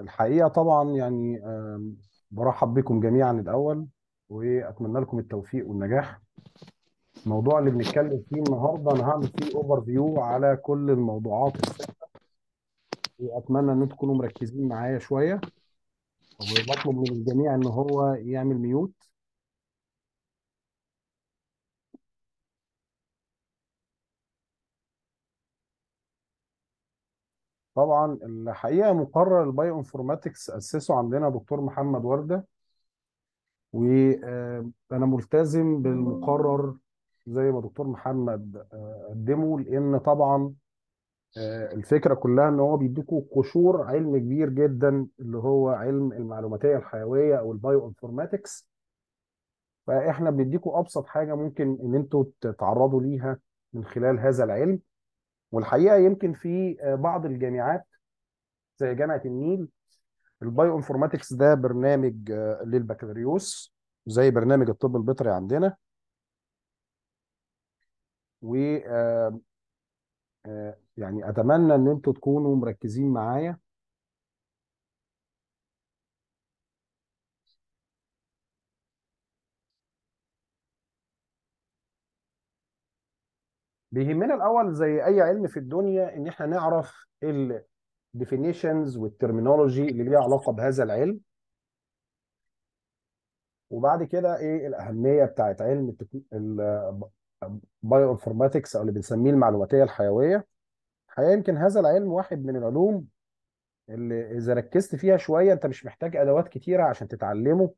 الحقيقه طبعا يعني برحب بكم جميعا الاول واتمنى لكم التوفيق والنجاح الموضوع اللي بنتكلم فيه النهارده انا هعمل فيه اوفر فيو على كل الموضوعات السته واتمنى ان تكونوا مركزين معايا شويه وبطلب من الجميع ان هو يعمل ميوت طبعا الحقيقه مقرر البايو انفورماتكس اسسه عندنا دكتور محمد ورده وانا آه، ملتزم بالمقرر زي ما دكتور محمد آه، قدمه لان طبعا آه، الفكره كلها ان هو بيديكوا قشور علم كبير جدا اللي هو علم المعلوماتيه الحيويه او البايو انفورماتكس فاحنا بنديكوا ابسط حاجه ممكن ان انتوا تتعرضوا ليها من خلال هذا العلم والحقيقه يمكن في آه، بعض الجامعات زي جامعه النيل البايو انفورماتكس ده برنامج آه، للبكالوريوس زي برنامج الطب البيطري عندنا و آه، يعني اتمنى ان انتوا تكونوا مركزين معايا بيهمنا الاول زي اي علم في الدنيا ان احنا نعرف الديفينيشنز والترمينولوجي اللي ليها علاقه بهذا العلم وبعد كده ايه الاهميه بتاعت علم البايو انفورماتكس او اللي بنسميه المعلوماتيه الحيويه الحقيقه يمكن هذا العلم واحد من العلوم اللي اذا ركزت فيها شويه انت مش محتاج ادوات كتيره عشان تتعلمه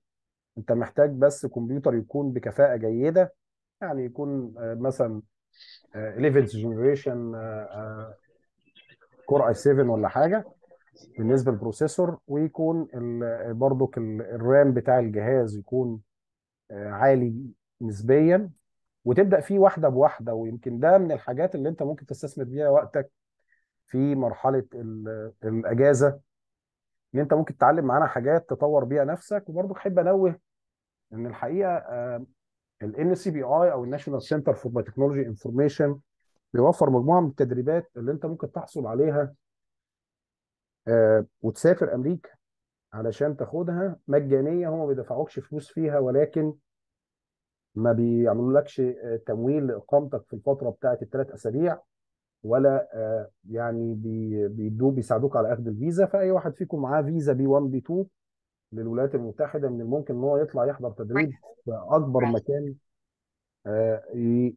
انت محتاج بس كمبيوتر يكون بكفاءه جيده يعني يكون آه مثلا ليفلز جنريشن كور اي 7 ولا حاجه بالنسبه للبروسيسور ويكون برضك الرام بتاع الجهاز يكون آه، عالي نسبيا وتبدا فيه واحده بواحده ويمكن ده من الحاجات اللي انت ممكن تستثمر بيها وقتك في مرحله الاجازه ان انت ممكن تتعلم معانا حاجات تطور بيها نفسك وبرضك احب انوه ان الحقيقه آه، ال NCBI او الناشونال سنتر فور بايوتكنولوجي انفورميشن بيوفر مجموعه من التدريبات اللي انت ممكن تحصل عليها آه، وتسافر امريكا علشان تاخدها مجانيه هم ما بيدفعوكش فلوس فيها ولكن ما بيعملولكش آه، تمويل لاقامتك في الفتره بتاعه الثلاث اسابيع ولا آه، يعني بيدوا بيساعدوك على اخذ الفيزا فاي واحد فيكم معاه فيزا بي 1 بي 2 للولايات المتحده من الممكن ان هو يطلع يحضر تدريب في اكبر مكان آه،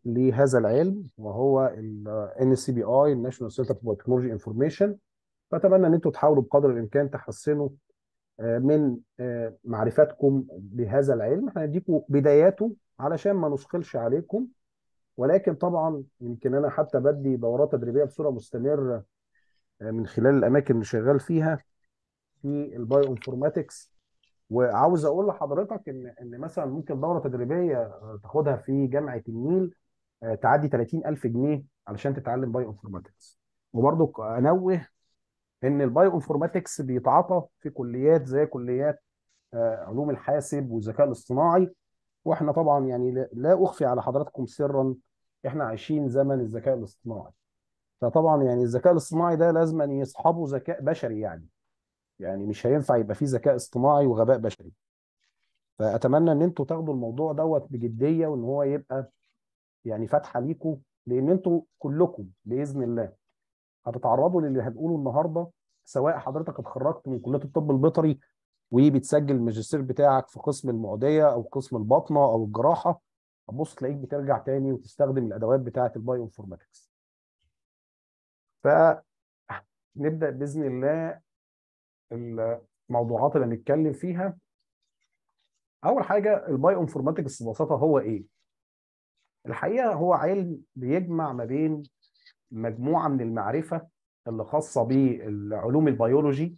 لهذا العلم وهو ال NCBI National Center for Technology Information فأتمنى إن أنتم تحاولوا بقدر الإمكان تحسنوا آه، من آه، معرفتكم بهذا العلم إحنا هنديكم بداياته علشان ما نثقلش عليكم ولكن طبعا يمكن أنا حتى بدي دورات تدريبية بصورة مستمرة من خلال الأماكن اللي شغال فيها في البايو انفورماتكس وعاوز اقول لحضرتك ان ان مثلا ممكن دوره تدريبيه تاخدها في جامعه النيل آه، تعدي 30000 جنيه علشان تتعلم بايو انفورماتكس وبرضك انوه ان البايو انفورماتكس بيتعطى في كليات زي كليات آه، علوم الحاسب والذكاء الاصطناعي واحنا طبعا يعني لا اخفي على حضراتكم سرا احنا عايشين زمن الذكاء الاصطناعي فطبعا يعني الذكاء الاصطناعي ده لازم يصحبه ذكاء بشري يعني يعني مش هينفع يبقى في ذكاء اصطناعي وغباء بشري فاتمنى ان انتوا تاخدوا الموضوع دوت بجديه وان هو يبقى يعني فاتحه ليكم لان انتوا كلكم باذن الله هتتعرضوا للي هنقوله النهارده سواء حضرتك اتخرجت من كليه الطب البيطري وبتسجل الماجستير بتاعك في قسم المعديه او قسم البطنه او الجراحه هتبص تلاقيك بترجع تاني وتستخدم الادوات بتاعه البايو انفورماتكس. نبدا باذن الله الموضوعات اللي هنتكلم فيها اول حاجه الباي انفورماتكس ببساطه هو ايه الحقيقه هو علم بيجمع ما بين مجموعه من المعرفه اللي خاصه بالعلوم البيولوجي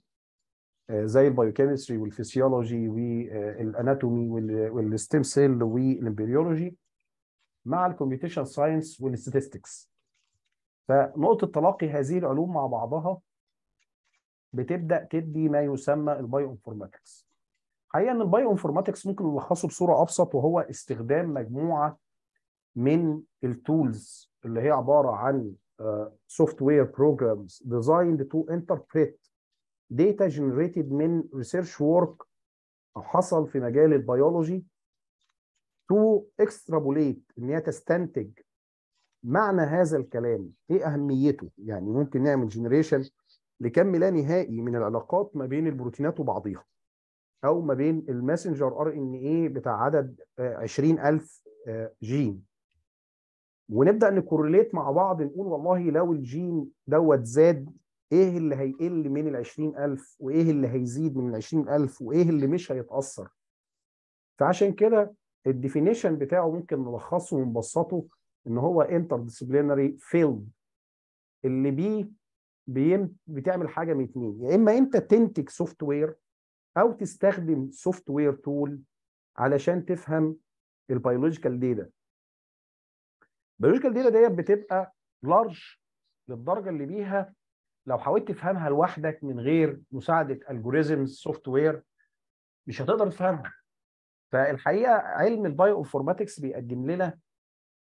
آه، زي البايوكيمستري والفسيولوجي والاناتومي والستيم سيل والامبريولوجي مع الكمبيوتيشن ساينس والستاتستكس فنقطه تلاقي هذه العلوم مع بعضها بتبدا تدي ما يسمى البايو انفورماتكس حقيقه ان البايو انفورماتكس ممكن نلخصه بصوره ابسط وهو استخدام مجموعه من التولز اللي هي عباره عن سوفت وير بروجرامز ديزايند تو انتربريت داتا جنريتد من ريسيرش وورك حصل في مجال البيولوجي تو اكسترابوليت ان هي تستنتج معنى هذا الكلام ايه اهميته يعني ممكن نعمل جنريشن لكم لا نهائي من العلاقات ما بين البروتينات وبعضيها او ما بين الماسنجر ار ان اي بتاع عدد 20000 آه، آه، جين ونبدا نكورليت مع بعض نقول والله لو الجين دوت زاد ايه اللي هيقل من ال 20000 وايه اللي هيزيد من ال 20000 وايه اللي مش هيتاثر فعشان كده الديفينيشن بتاعه ممكن نلخصه ونبسطه ان هو انتر ديسيبلينري فيلد اللي بيه بيم بتعمل حاجه من اتنين يا يعني اما انت تنتج سوفت وير او تستخدم سوفت وير تول علشان تفهم البيولوجيكال داتا البيولوجيكال داتا ديت بتبقى لارج للدرجه اللي بيها لو حاولت تفهمها لوحدك من غير مساعده الجوريزمز سوفت وير مش هتقدر تفهمها فالحقيقه علم البايو انفورماتكس بيقدم لنا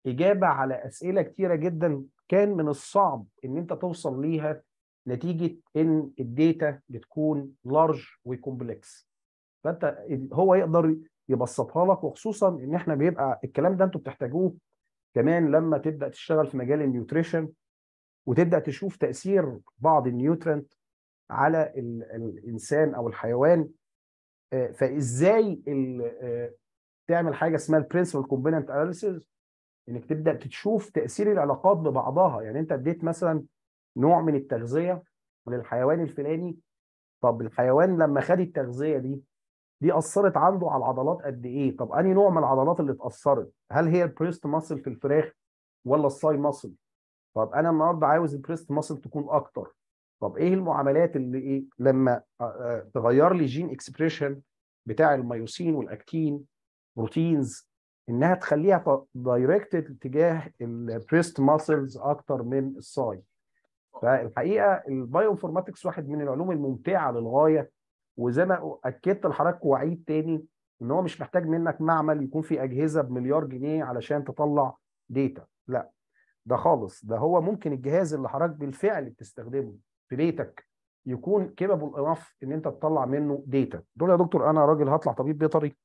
اجابه على اسئله كتيره جدا كان من الصعب ان انت توصل ليها نتيجه ان الداتا بتكون لارج وكومبلكس فانت هو يقدر يبسطها لك وخصوصا ان احنا بيبقى الكلام ده انتوا بتحتاجوه كمان لما تبدا تشتغل في مجال النيوتريشن وتبدا تشوف تاثير بعض النيوترنت على الانسان او الحيوان آه، فازاي آه، تعمل حاجه اسمها البرنسبل كومبوننت اناليسيز انك تبدا تشوف تاثير العلاقات ببعضها يعني انت اديت مثلا نوع من التغذيه للحيوان الفلاني طب الحيوان لما خد التغذيه دي دي اثرت عنده على العضلات قد ايه طب انهي نوع من العضلات اللي اتاثرت هل هي البريست ماسل في الفراخ ولا الساي ماسل طب انا النهارده عاوز البريست ماسل تكون اكتر طب ايه المعاملات اللي ايه لما آه، آه، تغير لي جين اكسبريشن بتاع الميوسين والاكتين بروتينز انها تخليها دايركتد تجاه البريست ماسلز اكتر من الصاي فالحقيقه البايو انفورماتكس واحد من العلوم الممتعه للغايه وزي ما اكدت لحضرتك واعيد تاني ان هو مش محتاج منك معمل يكون فيه اجهزه بمليار جنيه علشان تطلع ديتا لا ده خالص ده هو ممكن الجهاز اللي حضرتك بالفعل بتستخدمه في بيتك يكون كيبابل انف ان انت تطلع منه ديتا دول يا دكتور انا راجل هطلع طبيب بيطري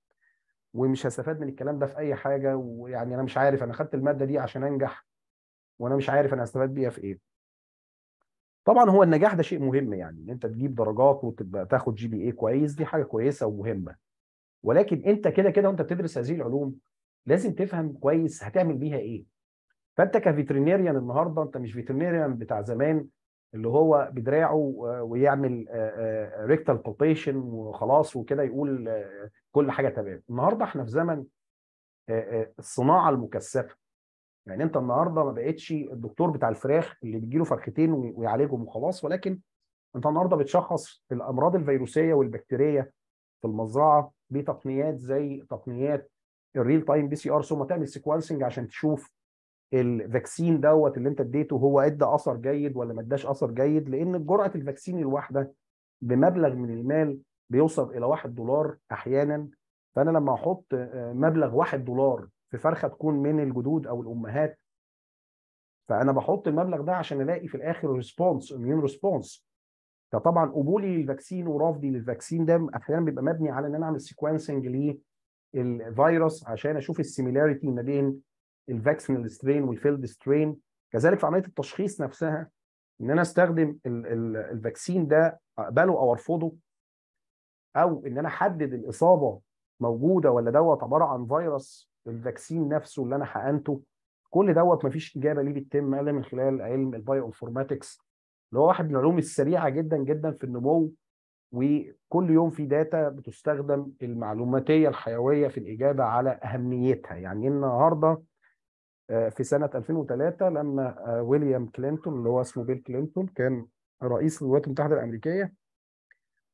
ومش هستفاد من الكلام ده في اي حاجه ويعني انا مش عارف انا خدت الماده دي عشان انجح وانا مش عارف انا هستفاد بيها في ايه طبعا هو النجاح ده شيء مهم يعني ان انت تجيب درجات وتبقى تاخد جي بي اي كويس دي حاجه كويسه ومهمه ولكن انت كده كده وانت بتدرس هذه العلوم لازم تفهم كويس هتعمل بيها ايه فانت كفيترينيريان النهارده انت مش فيترينيريان بتاع زمان اللي هو بدراعه آه، ويعمل ريكتال آه، بالبيشن آه، وخلاص وكده يقول كل حاجه تمام النهارده احنا في زمن الصناعه المكثفه يعني انت النهارده ما بقتش الدكتور بتاع الفراخ اللي بيجي له فرختين ويعالجهم وخلاص ولكن انت النهارده بتشخص الامراض الفيروسيه والبكتيريه في المزرعه بتقنيات زي تقنيات الريل تايم بي سي ار ثم تعمل سيكونسنج عشان تشوف الفاكسين دوت اللي انت اديته هو ادى اثر جيد ولا ما اداش اثر جيد لان جرعه الفاكسين الواحده بمبلغ من المال بيوصل الى 1 دولار احيانا فانا لما احط آه، مبلغ 1 دولار في فرخه تكون من الجدود او الامهات فانا بحط المبلغ ده عشان الاقي في الاخر ريسبونس اميون ريسبونس فطبعا قبولي للفاكسين ورفضي للفاكسين ده احيانا بيبقى مبني على ان انا اعمل سيكونسنج للفيروس عشان اشوف السيميلاريتي ما بين الفاكسينال سترين والفيلد سترين كذلك في عمليه التشخيص نفسها ان انا استخدم الفاكسين ده اقبله او ارفضه او ان انا احدد الاصابه موجوده ولا دوت عباره عن فيروس الفاكسين نفسه اللي انا حقنته كل دوت مفيش اجابه ليه بتتم الا من خلال علم البايو انفورماتكس اللي هو واحد من العلوم السريعه جدا جدا في النمو وكل يوم في داتا بتستخدم المعلوماتيه الحيويه في الاجابه على اهميتها يعني النهارده آه، في سنه 2003 لما آه، ويليام كلينتون اللي هو اسمه بيل كلينتون كان رئيس الولايات المتحده الامريكيه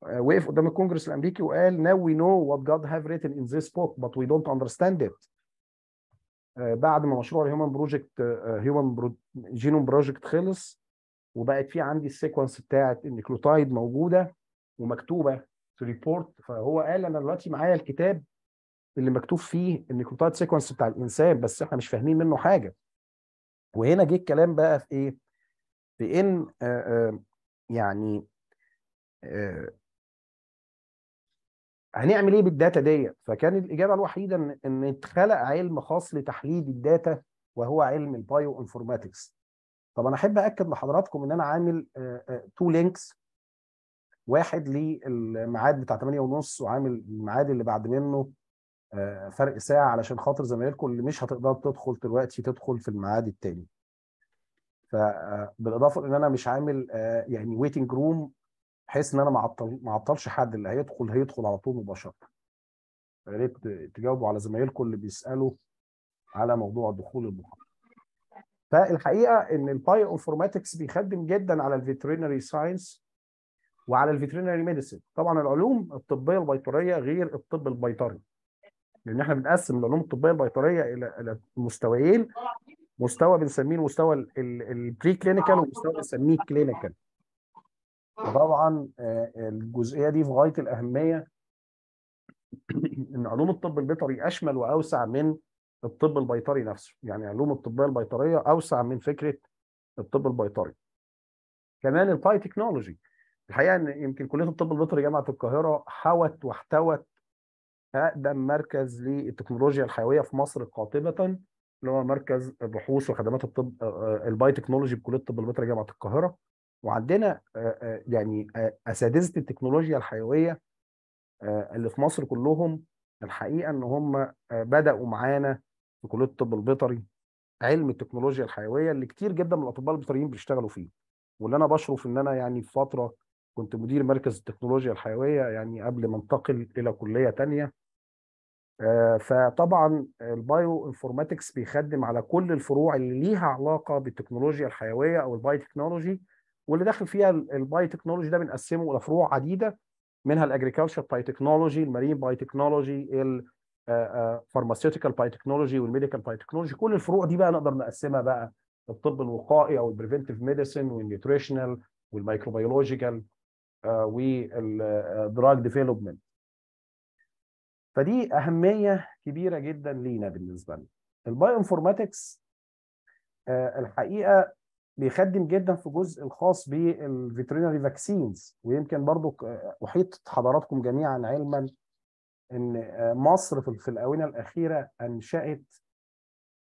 آه، وقف قدام الكونجرس الامريكي وقال now we know what God have written in this book but we don't understand it بعد ما مشروع الهيومن بروجكت هيومن جينوم بروجكت خلص وبقت في عندي السيكونس بتاعت النيكلوتايد موجوده ومكتوبه في ريبورت فهو قال انا دلوقتي معايا الكتاب اللي مكتوب فيه النيوكليوتايد سيكونس بتاع الانسان بس احنا مش فاهمين منه حاجه وهنا جه الكلام بقى في ايه في ان يعني هنعمل ايه بالداتا ديت فكان الاجابه الوحيده ان ان اتخلق علم خاص لتحليل الداتا وهو علم البايو انفورماتكس طب انا احب اكد لحضراتكم ان انا عامل تو لينكس واحد للميعاد بتاع 8 ونص وعامل الميعاد اللي بعد منه آه، فرق ساعه علشان خاطر زمايلكم اللي مش هتقدر تدخل دلوقتي تدخل في الميعاد التاني فبالاضافه آه، ان انا مش عامل آه، يعني ويتنج روم بحيث ان انا ما معطل اعطلش حد اللي هيدخل هيدخل على طول مباشره يا ريت تجاوبوا على زمايلكم اللي بيسالوا على موضوع دخول المحاضره فالحقيقه ان الباي انفورماتكس بيخدم جدا على الفيترينري ساينس وعلى الفيترينري ميديسين طبعا العلوم الطبيه البيطريه غير الطب البيطري لان احنا بنقسم العلوم الطبيه البيطريه الى الى مستويين مستوى بنسميه المستوى البري كلينيكال ومستوى بنسميه كلينيكال وطبعا آه، الجزئيه دي في غايه الاهميه ان علوم الطب البيطري اشمل واوسع من الطب البيطري نفسه يعني علوم الطبيه البيطريه اوسع من فكره الطب البيطري كمان الباي تكنولوجي الحقيقه ان يمكن كليه الطب البيطري جامعه القاهره حوت واحتوت أقدم مركز للتكنولوجيا الحيوية في مصر قاطبة اللي هو مركز بحوث وخدمات الطب آه، آه، الباي تكنولوجي بكلية الطب البيطري جامعة القاهرة وعندنا آه، يعني أساتذة التكنولوجيا الحيوية اللي في مصر كلهم الحقيقة إن هم بدأوا معانا في كلية الطب البيطري علم التكنولوجيا الحيوية اللي كتير جدا من الأطباء البيطريين بيشتغلوا فيه واللي أنا بشرف إن أنا يعني في فترة كنت مدير مركز التكنولوجيا الحيوية يعني قبل ما انتقل إلى كلية تانية آه، فطبعا البايو انفورماتكس بيخدم على كل الفروع اللي ليها علاقه بالتكنولوجيا الحيويه او البايو تكنولوجي واللي داخل فيها البايو تكنولوجي ده بنقسمه الى فروع عديده منها الاجريكلتشر بايو تكنولوجي المارين بايو تكنولوجي الفارماسيوتيكال بايو تكنولوجي والميديكال بايو تكنولوجي كل الفروع دي بقى نقدر نقسمها بقى الطب الوقائي او البريفنتيف ميديسن والنيوتريشنال والمايكروبيولوجيكال والدراج ديفلوبمنت فدي اهميه كبيره جدا لينا بالنسبه لنا البايو انفورماتكس آه، الحقيقه بيخدم جدا في الجزء الخاص بالفيترينري فاكسينز ويمكن برضو آه، احيط حضراتكم جميعا علما ان آه، مصر في الاونه الاخيره انشات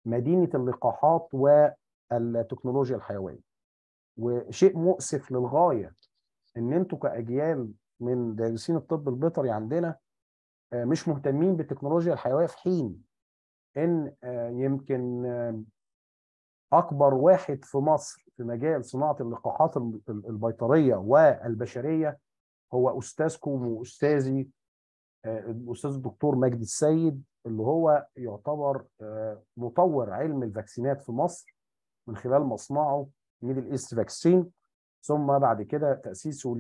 مدينه اللقاحات والتكنولوجيا الحيويه وشيء مؤسف للغايه ان انتوا كاجيال من دارسين الطب البيطري عندنا آه، مش مهتمين بالتكنولوجيا الحيويه في حين ان آه، يمكن آه، اكبر واحد في مصر في مجال صناعه اللقاحات البيطريه والبشريه هو استاذكم واستاذي الاستاذ الدكتور مجدي السيد اللي هو يعتبر مطور علم الفاكسينات في مصر من خلال مصنعه ميدل ايست فاكسين ثم بعد كده تاسيسه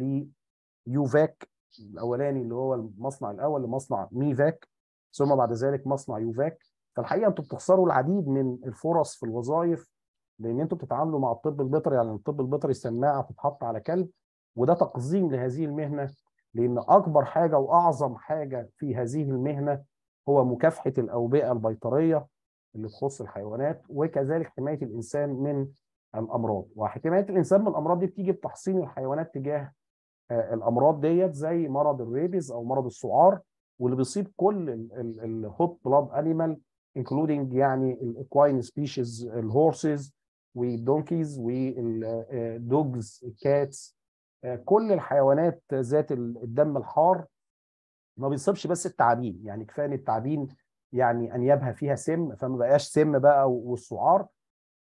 ليوفاك الاولاني اللي هو المصنع الاول لمصنع ميفاك ثم بعد ذلك مصنع يوفاك فالحقيقه انتم بتخسروا العديد من الفرص في الوظائف لان انتم بتتعاملوا مع الطب البيطري يعني الطب البيطري سماعه تتحط على كلب وده تقزيم لهذه المهنه لان اكبر حاجه واعظم حاجه في هذه المهنه هو مكافحه الاوبئه البيطريه اللي تخص الحيوانات وكذلك حمايه الانسان من الامراض وحمايه الانسان من الامراض دي بتيجي بتحصين الحيوانات تجاه آه، الامراض ديت زي مرض الريبيز او مرض السعار واللي بيصيب كل الهوت بلاد انيمال انكلودنج يعني الاكواين سبيشيز الهورسز والدونكيز والدوجز الكاتس كل الحيوانات ذات الدم الحار ما بيصيبش بس التعابين يعني كفايه ان التعابين يعني انيابها فيها سم فما بقاش سم بقى والسعار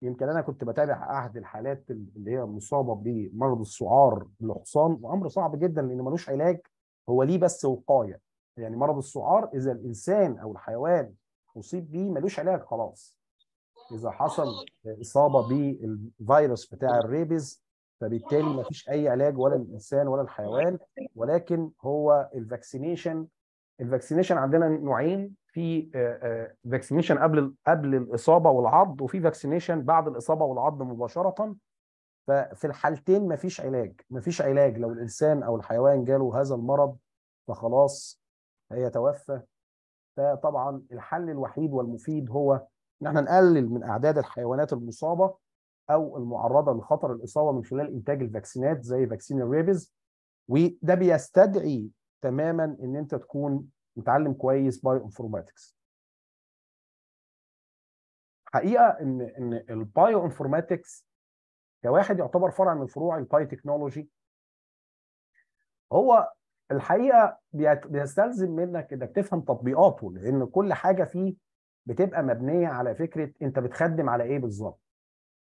يمكن انا كنت بتابع احد الحالات اللي هي مصابه بمرض السعار للحصان وامر صعب جدا لان ملوش علاج هو ليه بس وقايه يعني مرض السعار اذا الانسان او الحيوان اصيب بيه ملوش علاج خلاص اذا حصل اصابه بالفيروس بتاع الريبز فبالتالي ما فيش اي علاج ولا للانسان ولا الحيوان ولكن هو الفاكسينيشن الفاكسينيشن عندنا نوعين في فاكسينيشن آه، آه، قبل قبل الاصابه والعض وفي فاكسينيشن بعد الاصابه والعض مباشره ففي الحالتين مفيش علاج مفيش علاج لو الانسان او الحيوان جاله هذا المرض فخلاص هيتوفى فطبعا الحل الوحيد والمفيد هو ان احنا نقلل من اعداد الحيوانات المصابه او المعرضه لخطر الاصابه من خلال انتاج الفاكسينات زي فاكسين الريبز وده بيستدعي تماما ان انت تكون متعلم كويس بايو انفورماتكس حقيقه ان ان البايو انفورماتكس كواحد يعتبر فرع من فروع الباي تكنولوجي هو الحقيقه بيستلزم منك انك تفهم تطبيقاته لان كل حاجه فيه بتبقى مبنيه على فكره انت بتخدم على ايه بالظبط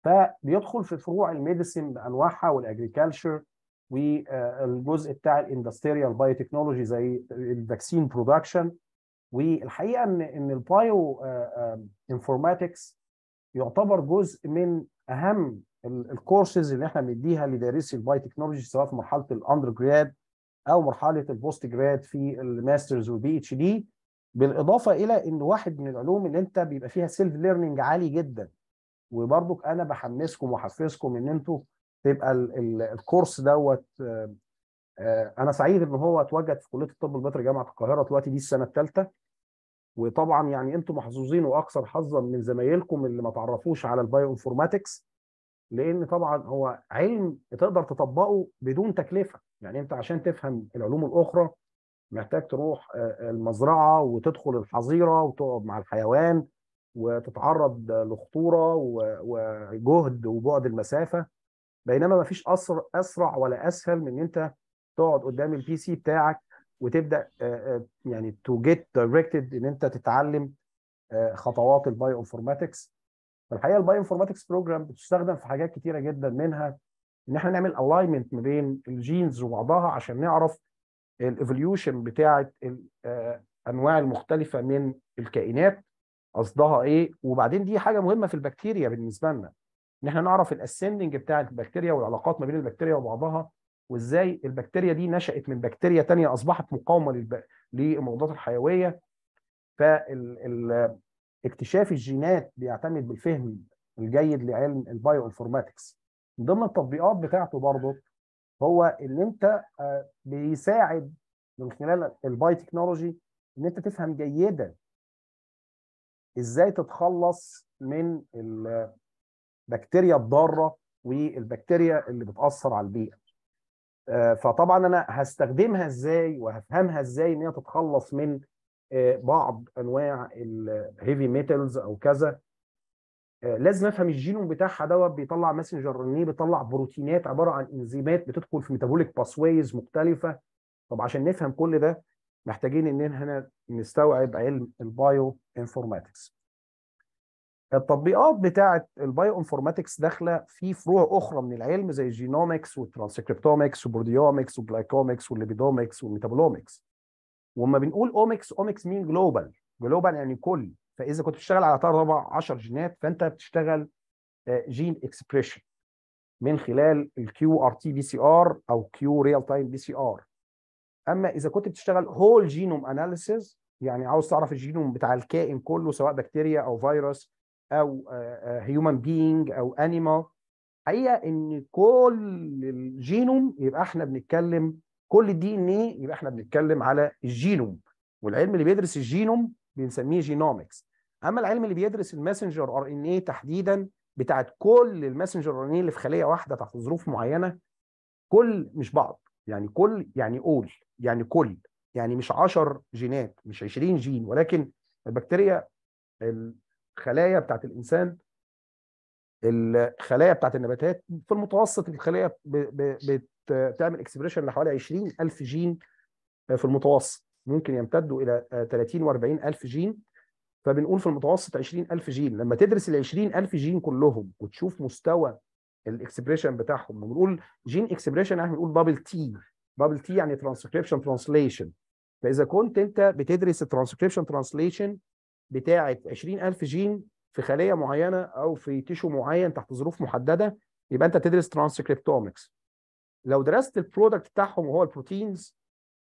فبيدخل في فروع الميديسن بانواعها والاجريكالشر والجزء بتاع الاندستريال بايو تكنولوجي زي الفاكسين برودكشن والحقيقه ان ان البايو آه، آه، انفورماتكس يعتبر جزء من اهم الكورسز اللي احنا بنديها لدارسي البايو تكنولوجي سواء في مرحله الاندر جراد او مرحله البوست جراد في الماسترز والبي اتش دي بالاضافه الى ان واحد من العلوم اللي انت بيبقى فيها سيلف ليرنينج عالي جدا وبرضك انا بحمسكم واحفزكم ان انتم تبقى الكورس دوت آه، آه، انا سعيد ان هو اتواجد في كليه الطب البيطري جامعه القاهره دلوقتي دي السنه الثالثه وطبعا يعني انتم محظوظين واكثر حظا من زمايلكم اللي ما تعرفوش على البايو انفورماتكس لان طبعا هو علم تقدر تطبقه بدون تكلفه يعني انت عشان تفهم العلوم الاخرى محتاج تروح آه، المزرعه وتدخل الحظيره وتقعد مع الحيوان وتتعرض لخطوره وجهد وبعد المسافه بينما ما فيش أسر اسرع ولا اسهل من ان انت تقعد قدام البي سي بتاعك وتبدا يعني تو جيت دايركتد ان انت تتعلم خطوات البايو انفورماتكس فالحقيقه البايو انفورماتكس بروجرام بتستخدم في حاجات كتيره جدا منها ان احنا نعمل الاينمنت ما بين الجينز وبعضها عشان نعرف الايفوليوشن بتاعه الانواع المختلفه من الكائنات قصدها ايه وبعدين دي حاجه مهمه في البكتيريا بالنسبه لنا ان احنا نعرف الاسندنج بتاع البكتيريا والعلاقات ما بين البكتيريا وبعضها وازاي البكتيريا دي نشأت من بكتيريا تانية اصبحت مقاومه للب... للمضادات الحيويه فاكتشاف الجينات بيعتمد بالفهم الجيد لعلم البايو انفورماتكس من ضمن التطبيقات بتاعته برضه هو ان انت آه، بيساعد من خلال الباي تكنولوجي ان انت تفهم جيدا ازاي تتخلص من البكتيريا الضاره والبكتيريا اللي بتاثر على البيئه آه، فطبعا انا هستخدمها ازاي وهفهمها ازاي ان هي تتخلص من آه، بعض انواع الهيفي ميتالز او كذا آه، لازم افهم الجينوم بتاعها دوت بيطلع ماسنجر ان بيطلع بروتينات عباره عن انزيمات بتدخل في ميتابوليك باسويز مختلفه طب عشان نفهم كل ده محتاجين ان احنا نستوعب علم البايو انفورماتكس التطبيقات بتاعه البايو انفورماتكس داخله في فروع اخرى من العلم زي الجينومكس والترانسكريبتومكس وبروديومكس والجلايكومكس والليبيدومكس والميتابولومكس وما بنقول اومكس اومكس مين جلوبال جلوبال يعني كل فاذا كنت بتشتغل على تربع 10 جينات فانت بتشتغل جين آه، اكسبريشن من خلال الكيو ار تي بي سي ار او كيو ريال تايم بي سي ار اما اذا كنت بتشتغل هول جينوم اناليسيز يعني عاوز تعرف الجينوم بتاع الكائن كله سواء بكتيريا او فيروس او هيومن آه، بينج آه، او انيمال حقيقه ان كل الجينوم يبقى احنا بنتكلم كل الدي ان ايه يبقى احنا بنتكلم على الجينوم والعلم اللي بيدرس الجينوم بنسميه جينومكس اما العلم اللي بيدرس الماسنجر ار ان ايه تحديدا بتاعت كل الماسنجر ار ان ايه اللي في خليه واحده تحت ظروف معينه كل مش بعض يعني كل يعني اول يعني كل يعني مش 10 جينات مش 20 جين ولكن البكتيريا الخلايا بتاعت الانسان الخلايا بتاعت النباتات في المتوسط الخلايا بتعمل اكسبريشن لحوالي 20000 جين في المتوسط ممكن يمتدوا الى 30 و40 الف جين فبنقول في المتوسط 20000 جين لما تدرس ال 20000 جين كلهم وتشوف مستوى الاكسبريشن بتاعهم بنقول جين اكسبريشن احنا بنقول بابل تي بابل تي يعني ترانسكريبشن ترانسليشن فاذا كنت انت بتدرس الترانسكريبشن ترانسليشن بتاعه 20000 جين في خليه معينه او في تيشو معين تحت ظروف محدده يبقى انت تدرس ترانسكريبتومكس لو درست البرودكت بتاعهم وهو البروتينز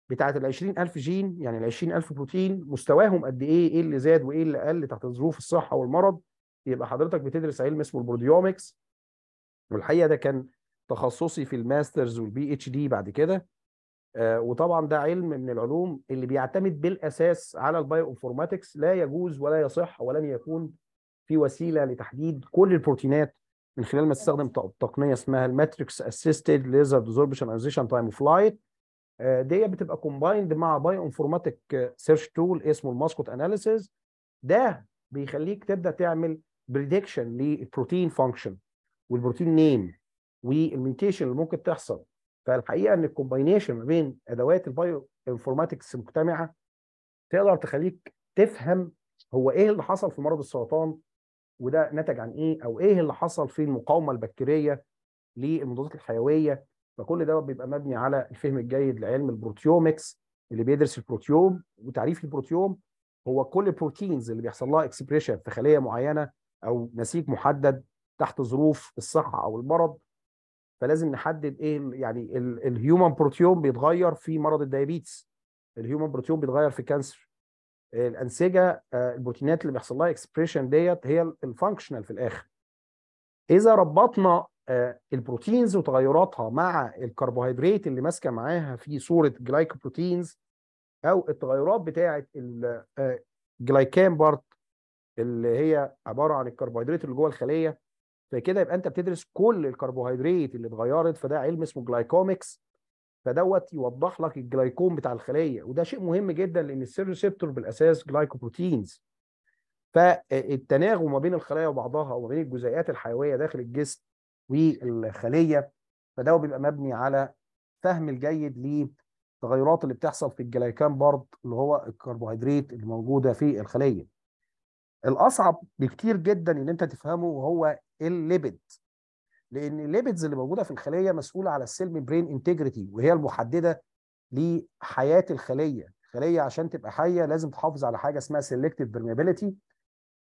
بتاعت ال 20000 جين يعني ال 20000 بروتين مستواهم قد ايه ايه اللي زاد وايه اللي قل تحت ظروف الصحه والمرض يبقى حضرتك بتدرس علم اسمه البروديومكس والحقيقه ده كان تخصصي في الماسترز والبي اتش دي بعد كده آه، وطبعا ده علم من العلوم اللي بيعتمد بالاساس على البايو انفورماتكس لا يجوز ولا يصح ولن يكون في وسيله لتحديد كل البروتينات من خلال ما تستخدم تقنيه اسمها الماتريكس اسيستد ليزر ديزوربشن انزيشن تايم اوف لايت دي بتبقى كومبايند مع بايو انفورماتيك سيرش تول اسمه الماسكوت اناليسيز ده بيخليك تبدا تعمل بريدكشن للبروتين فانكشن والبروتين نيم والميوتيشن اللي ممكن تحصل فالحقيقه ان الكومباينيشن ما بين ادوات البايو انفورماتكس مجتمعه تقدر تخليك تفهم هو ايه اللي حصل في مرض السرطان وده نتج عن ايه او ايه اللي حصل في المقاومه البكتيريه للمضادات الحيويه فكل ده بيبقى مبني على الفهم الجيد لعلم البروتيومكس اللي بيدرس البروتيوم وتعريف البروتيوم هو كل البروتينز اللي بيحصل لها اكسبريشن في خليه معينه او نسيج محدد تحت ظروف الصحه او المرض فلازم نحدد ايه يعني الهيومن بروتيوم بيتغير في مرض الديابيتس الهيومن بروتيوم بيتغير في كانسر الانسجه آه، البروتينات اللي بيحصل لها اكسبريشن ديت هي الفانكشنال في الاخر اذا ربطنا آه، البروتينز وتغيراتها مع الكربوهيدرات اللي ماسكه معاها في صوره جلايكوبروتينز او التغيرات بتاعه الجلايكان آه، بارت اللي هي عباره عن الكربوهيدرات اللي جوه الخليه فكده يبقى انت بتدرس كل الكربوهيدرات اللي اتغيرت فده علم اسمه جلايكومكس فدوت يوضح لك الجلايكوم بتاع الخليه وده شيء مهم جدا لان ريسبتور بالاساس جلايكوبروتينز فالتناغم ما بين الخلايا وبعضها وما بين الجزيئات الحيويه داخل الجسم والخليه فده بيبقى مبني على فهم الجيد للتغيرات اللي بتحصل في الجلايكان برض اللي هو الكربوهيدرات اللي موجوده في الخليه الاصعب بكتير جدا ان انت تفهمه وهو الليبيد لان الليبيدز اللي موجوده في الخليه مسؤوله على السيل ميمبرين انتجريتي وهي المحدده لحياه الخليه الخليه عشان تبقى حيه لازم تحافظ على حاجه اسمها سيلكتيف برميبيليتي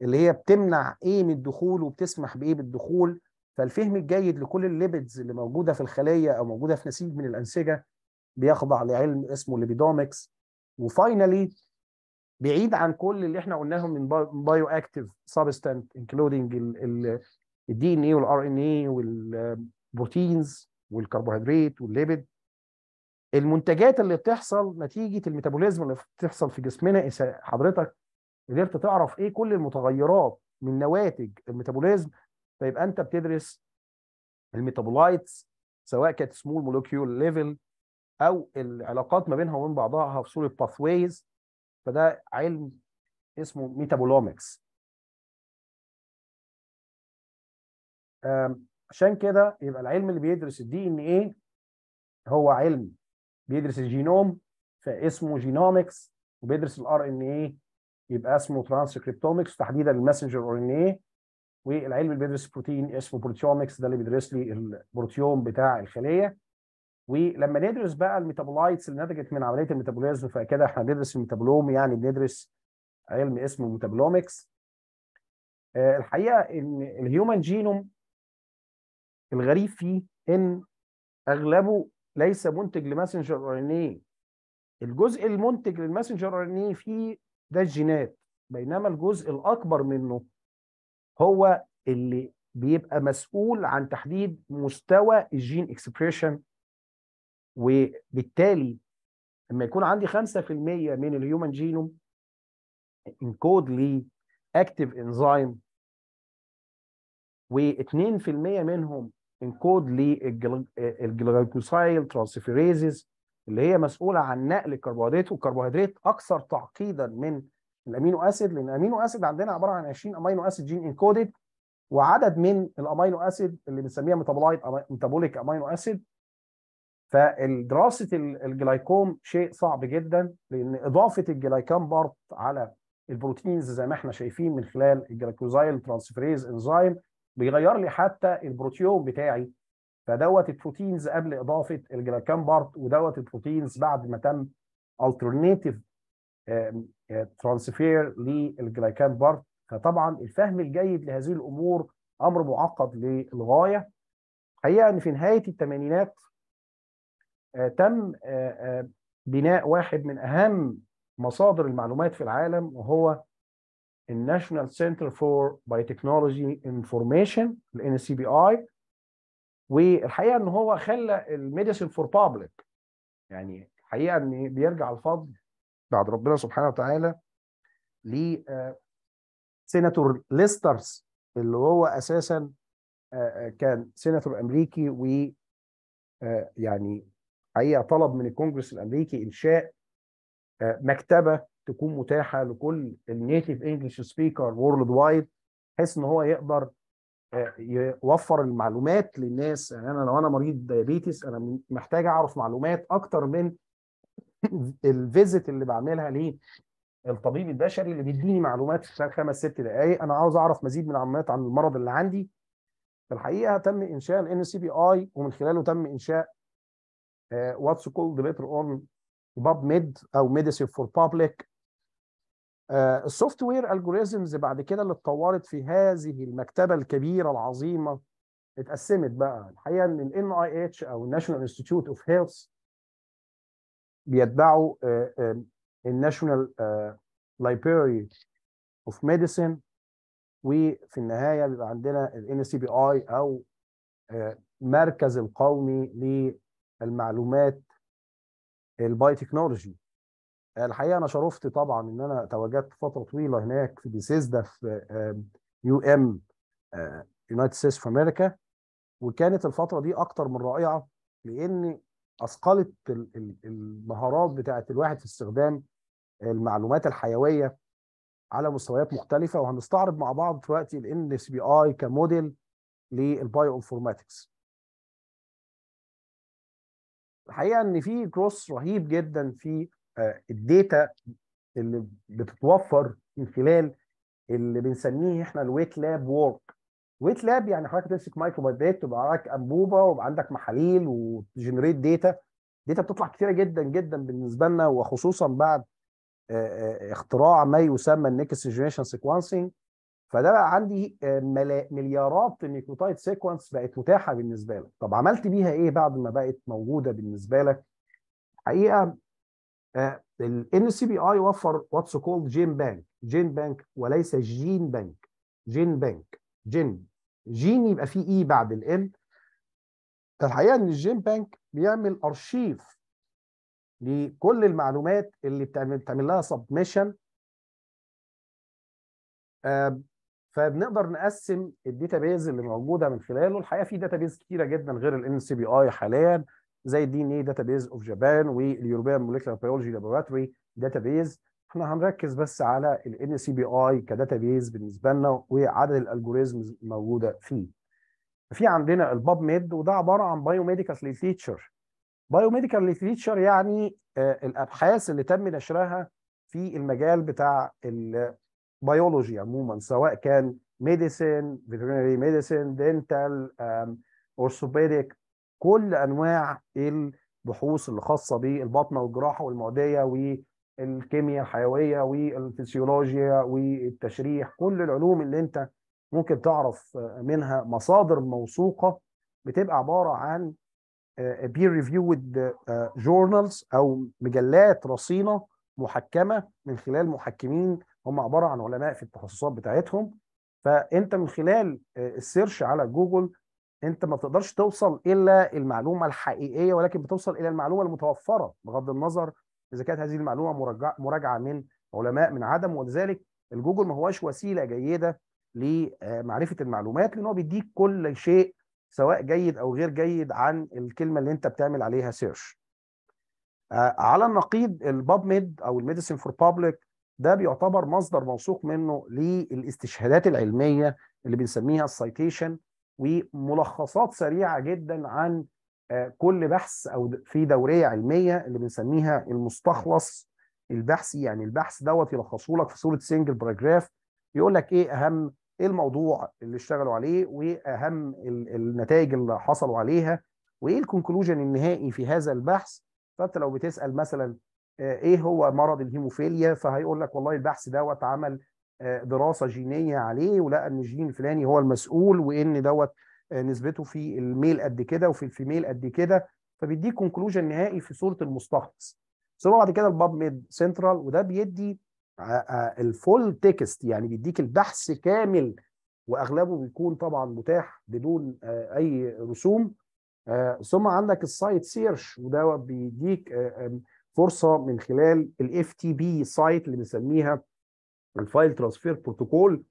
اللي هي بتمنع ايه من الدخول وبتسمح بايه بالدخول فالفهم الجيد لكل الليبيدز اللي موجوده في الخليه او موجوده في نسيج من الانسجه بيخضع لعلم اسمه الليبيدومكس وفاينلي بعيد عن كل اللي احنا قلناهم من بايو اكتيف سبستانت انكلودنج الدي ان ايه والار ان ايه والبروتينز والكربوهيدرات والليبيد المنتجات اللي بتحصل نتيجه الميتابوليزم اللي بتحصل في جسمنا حضرتك قدرت تعرف ايه كل المتغيرات من نواتج الميتابوليزم فيبقى انت بتدرس الميتابولايتس سواء كانت سمول مولوكيول ليفل او العلاقات ما بينها وبين بعضها في صوره باثويز فده علم اسمه ميتابولومكس عشان كده يبقى العلم اللي بيدرس الدي ان ايه هو علم بيدرس الجينوم فاسمه جينومكس وبيدرس الار ان ايه يبقى اسمه ترانسكريبتومكس تحديدا الماسنجر ار ان ايه والعلم اللي بيدرس البروتين اسمه بروتيومكس ده اللي بيدرس لي البروتيوم بتاع الخليه ولما ندرس بقى الميتابولايتس اللي نتجت من عمليه الميتابوليزم فكده احنا بندرس الميتابولوم يعني بندرس علم اسمه ميتابولومكس آه، الحقيقه ان الهيومن جينوم الغريب فيه ان اغلبه ليس منتج لماسنجر ار ان ايه الجزء المنتج للماسنجر ار ان ايه فيه ده الجينات بينما الجزء الاكبر منه هو اللي بيبقى مسؤول عن تحديد مستوى الجين اكسبريشن وبالتالي لما يكون عندي 5% من الهيومن جينوم انكود لي اكتف انزيم و2% منهم انكود للجلايكوسايل ترانسفيريزز اللي هي مسؤوله عن نقل الكربوهيدرات والكربوهيدرات اكثر تعقيدا من الامينو اسيد لان الامينو اسيد عندنا عباره عن 20 امينو اسيد جين انكودد وعدد من الامينو اسيد اللي بنسميها ميتابولايت ميتابوليك امينو اسيد فدراسه الجلايكوم شيء صعب جدا لان اضافه الجلايكام بارت على البروتينز زي ما احنا شايفين من خلال الجلايكوزايل ترانسفيريز انزيم بيغير لي حتى البروتيوم بتاعي فدوت البروتينز قبل اضافه الجلايكان بارت ودوت البروتينز بعد ما تم الترنيتيف ترانسفير للجلايكان بارت فطبعا الفهم الجيد لهذه الامور امر معقد للغايه حقيقه ان في نهايه الثمانينات آه، تم آه، آه، بناء واحد من اهم مصادر المعلومات في العالم وهو الناشونال سنتر فور بايوتكنولوجي انفورميشن الان NCBI والحقيقه ان هو خلى الميديسن فور بابليك يعني الحقيقه ان بيرجع الفضل بعد ربنا سبحانه وتعالى ل سيناتور آه، ليسترز اللي هو اساسا آه، آه، كان سيناتور امريكي و يعني حقيقه طلب من الكونجرس الامريكي انشاء مكتبه تكون متاحه لكل النيتيف انجلش سبيكر وورلد وايد بحيث ان هو يقدر آه، يوفر المعلومات للناس يعني انا لو انا مريض دايابيتس انا محتاج اعرف معلومات اكتر من الفيزيت اللي بعملها ليه الطبيب البشري اللي بيديني معلومات في خمس ست دقائق انا عاوز اعرف مزيد من المعلومات عن المرض اللي عندي في الحقيقه تم انشاء الان سي بي اي ومن خلاله تم انشاء واتس كولد بيتر اون باب ميد او ميديسين فور بابليك السوفت وير الجوريزمز بعد كده اللي اتطورت في هذه المكتبه الكبيره العظيمه اتقسمت بقى الحقيقه ان الان اي اتش او الناشونال انستيتيوت اوف هيلث بيتبعوا الناشونال لايبراري اوف ميديسن وفي النهايه بيبقى عندنا الان سي بي اي او آه، مركز القومي للمعلومات البايوتكنولوجي الحقيقه انا شرفت طبعا ان انا تواجدت فتره طويله هناك في بيسيزدا في يو ام يونايتد ستيتس في امريكا وكانت الفتره دي اكتر من رائعه لان اثقلت المهارات بتاعه الواحد في استخدام المعلومات الحيويه على مستويات مختلفه وهنستعرض مع بعض دلوقتي الان اس بي اي كموديل للبايو انفورماتكس الحقيقه ان في كروس رهيب جدا في الداتا اللي بتتوفر من خلال اللي بنسميه احنا الويت لاب وورك ويت لاب يعني حضرتك تمسك مايكروبايبات تبقى معاك انبوبه ويبقى عندك محاليل وتجنريت داتا داتا بتطلع كتيره جدا جدا بالنسبه لنا وخصوصا بعد آه، آه، اختراع ما يسمى النكست جنريشن سيكونسنج فده بقى عندي آه، مليارات النيكوتايد سيكونس بقت متاحه بالنسبه لك طب عملت بيها ايه بعد ما بقت موجوده بالنسبه لك حقيقه ان سي بي اي وفر واتس كولد جين بانك جين بانك وليس جين بانك جين بانك جين جين يبقى فيه اي e بعد الام الحقيقه ان الجين بانك بيعمل ارشيف لكل المعلومات اللي بتعمل بتعمل لها سبميشن آه، فبنقدر نقسم الداتا بيز اللي موجوده من خلاله الحقيقه في داتا بيز كتيره جدا غير ان سي بي اي حاليا زي الدي ان اي داتابيز اوف جابان واليوروبيان موليكولار بيولوجي لابوراتوري داتابيز احنا هنركز بس على ال ان سي بي اي كداتابيز بالنسبه لنا وعدد الالجوريزمز الموجوده فيه. في عندنا الباب ميد وده عباره عن بايو ميديكال ليتشر. بايو ميديكال ليتشر يعني آه، الابحاث اللي تم نشرها في المجال بتاع البيولوجي عموما سواء كان ميديسين فيترينري ميديسين دنتال اورثوبيديك كل انواع البحوث اللي خاصه بالبطنه والجراحه والمعديه والكيمياء الحيويه والفسيولوجيا والتشريح كل العلوم اللي انت ممكن تعرف منها مصادر موثوقه بتبقى عباره عن بير ريفيود جورنالز او مجلات رصينه محكمه من خلال محكمين هم عباره عن علماء في التخصصات بتاعتهم فانت من خلال آه، السيرش على جوجل انت ما بتقدرش توصل الا المعلومه الحقيقيه ولكن بتوصل الى المعلومه المتوفره بغض النظر اذا كانت هذه المعلومه مراجعه من علماء من عدم ولذلك الجوجل ما هواش وسيله جيده لمعرفه المعلومات لان هو بيديك كل شيء سواء جيد او غير جيد عن الكلمه اللي انت بتعمل عليها سيرش آه، على النقيض الباب ميد او الميديسين فور بابليك ده بيعتبر مصدر موثوق منه للاستشهادات العلميه اللي بنسميها السيتيشن وملخصات سريعه جدا عن آه، كل بحث او في دوريه علميه اللي بنسميها المستخلص البحثي يعني البحث دوت يلخصه لك في صوره سنجل باراجراف يقول لك ايه اهم ايه الموضوع اللي اشتغلوا عليه واهم النتائج اللي حصلوا عليها وايه الكونكلوجن النهائي في هذا البحث فانت لو بتسال مثلا آه، ايه هو مرض الهيموفيليا فهيقول لك والله البحث دوت عمل آه، دراسه جينيه عليه ولقى ان الجين الفلاني هو المسؤول وان دوت آه، نسبته في الميل قد كده وفي الفيميل قد كده فبيديك كونكلوجن نهائي في صوره المستخلص ثم بعد كده الباب ميد سنترال وده بيدي آه، الفول تكست يعني بيديك البحث كامل واغلبه بيكون طبعا متاح بدون اي رسوم ثم عندك السايت سيرش وده بيديك فرصه من خلال الاف تي بي سايت اللي بنسميها الفايل ترانسفير بروتوكول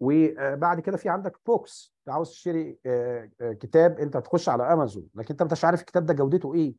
وبعد كده في عندك بوكس انت عاوز تشتري آه، آه، كتاب انت هتخش على امازون لكن انت مش عارف الكتاب ده جودته ايه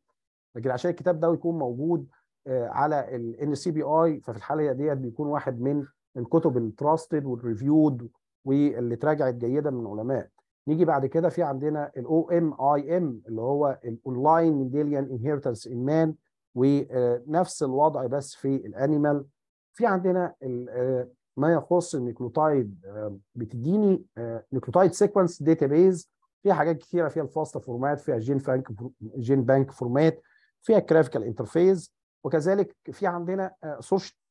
لكن عشان الكتاب ده يكون موجود آه، على ان سي بي اي ففي الحاله ديت بيكون واحد من الكتب التراستد والريفيود واللي اتراجعت جيدا من علماء نيجي بعد كده في عندنا الاو ام اي ام اللي هو الاونلاين ميديليان انهيرتنس ان مان ونفس الوضع بس في الانيمال في عندنا آه، ما يخص النيكلوتايد آه، بتديني آه، نيكلوتايد سيكونس داتا بيز فيها حاجات كثيره فيها الفاست فورمات فيها جين بانك جين بانك فورمات فيها جرافيكال انترفيس وكذلك في عندنا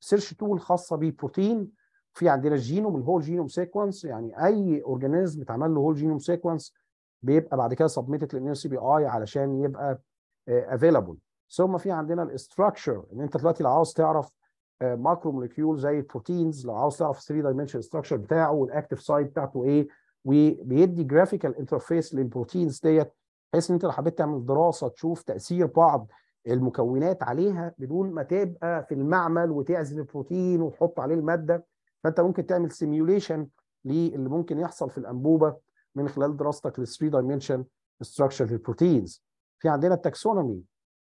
سيرش تول خاصه بالبروتين في عندنا الجينوم الهول جينوم سيكونس يعني اي اورجانيزم اتعمل له هول جينوم سيكونس بيبقى بعد كده سبميتد للان سي بي اي علشان يبقى افيلابل ثم في عندنا الاستراكشر ان انت دلوقتي لو عاوز تعرف ماكرو آه، موليكيول زي البروتينز لو عاوز تعرف 3 دايمنشن ستراكشر بتاعه والاكتف سايت بتاعته ايه وبيدي جرافيكال انترفيس للبروتينز ديت بحيث ان انت لو حبيت تعمل دراسه تشوف تاثير بعض المكونات عليها بدون ما تبقى في المعمل وتعزل البروتين وتحط عليه الماده فانت ممكن تعمل سيميوليشن للي ممكن يحصل في الانبوبه من خلال دراستك لل 3 دايمنشن ستراكشر للبروتينز في عندنا التاكسونومي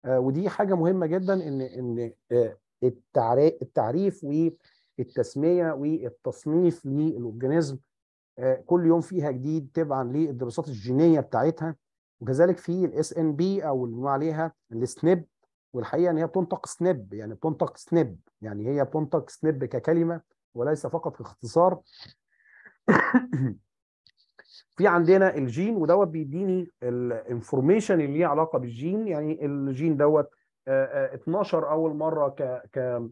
آه، ودي حاجه مهمه جدا ان ان آه، التعريف والتسميه والتصنيف للاورجانيزم آه، كل يوم فيها جديد تبعا للدراسات الجينيه بتاعتها وكذلك في الاس ان بي او اللي عليها السنب والحقيقه ان هي بتنطق سنب يعني بتنطق سنب يعني هي بتنطق سنب ككلمه وليس فقط كاختصار في عندنا الجين ودوت بيديني الانفورميشن اللي ليه علاقه بالجين يعني الجين دوت اتنشر اول مره ك ك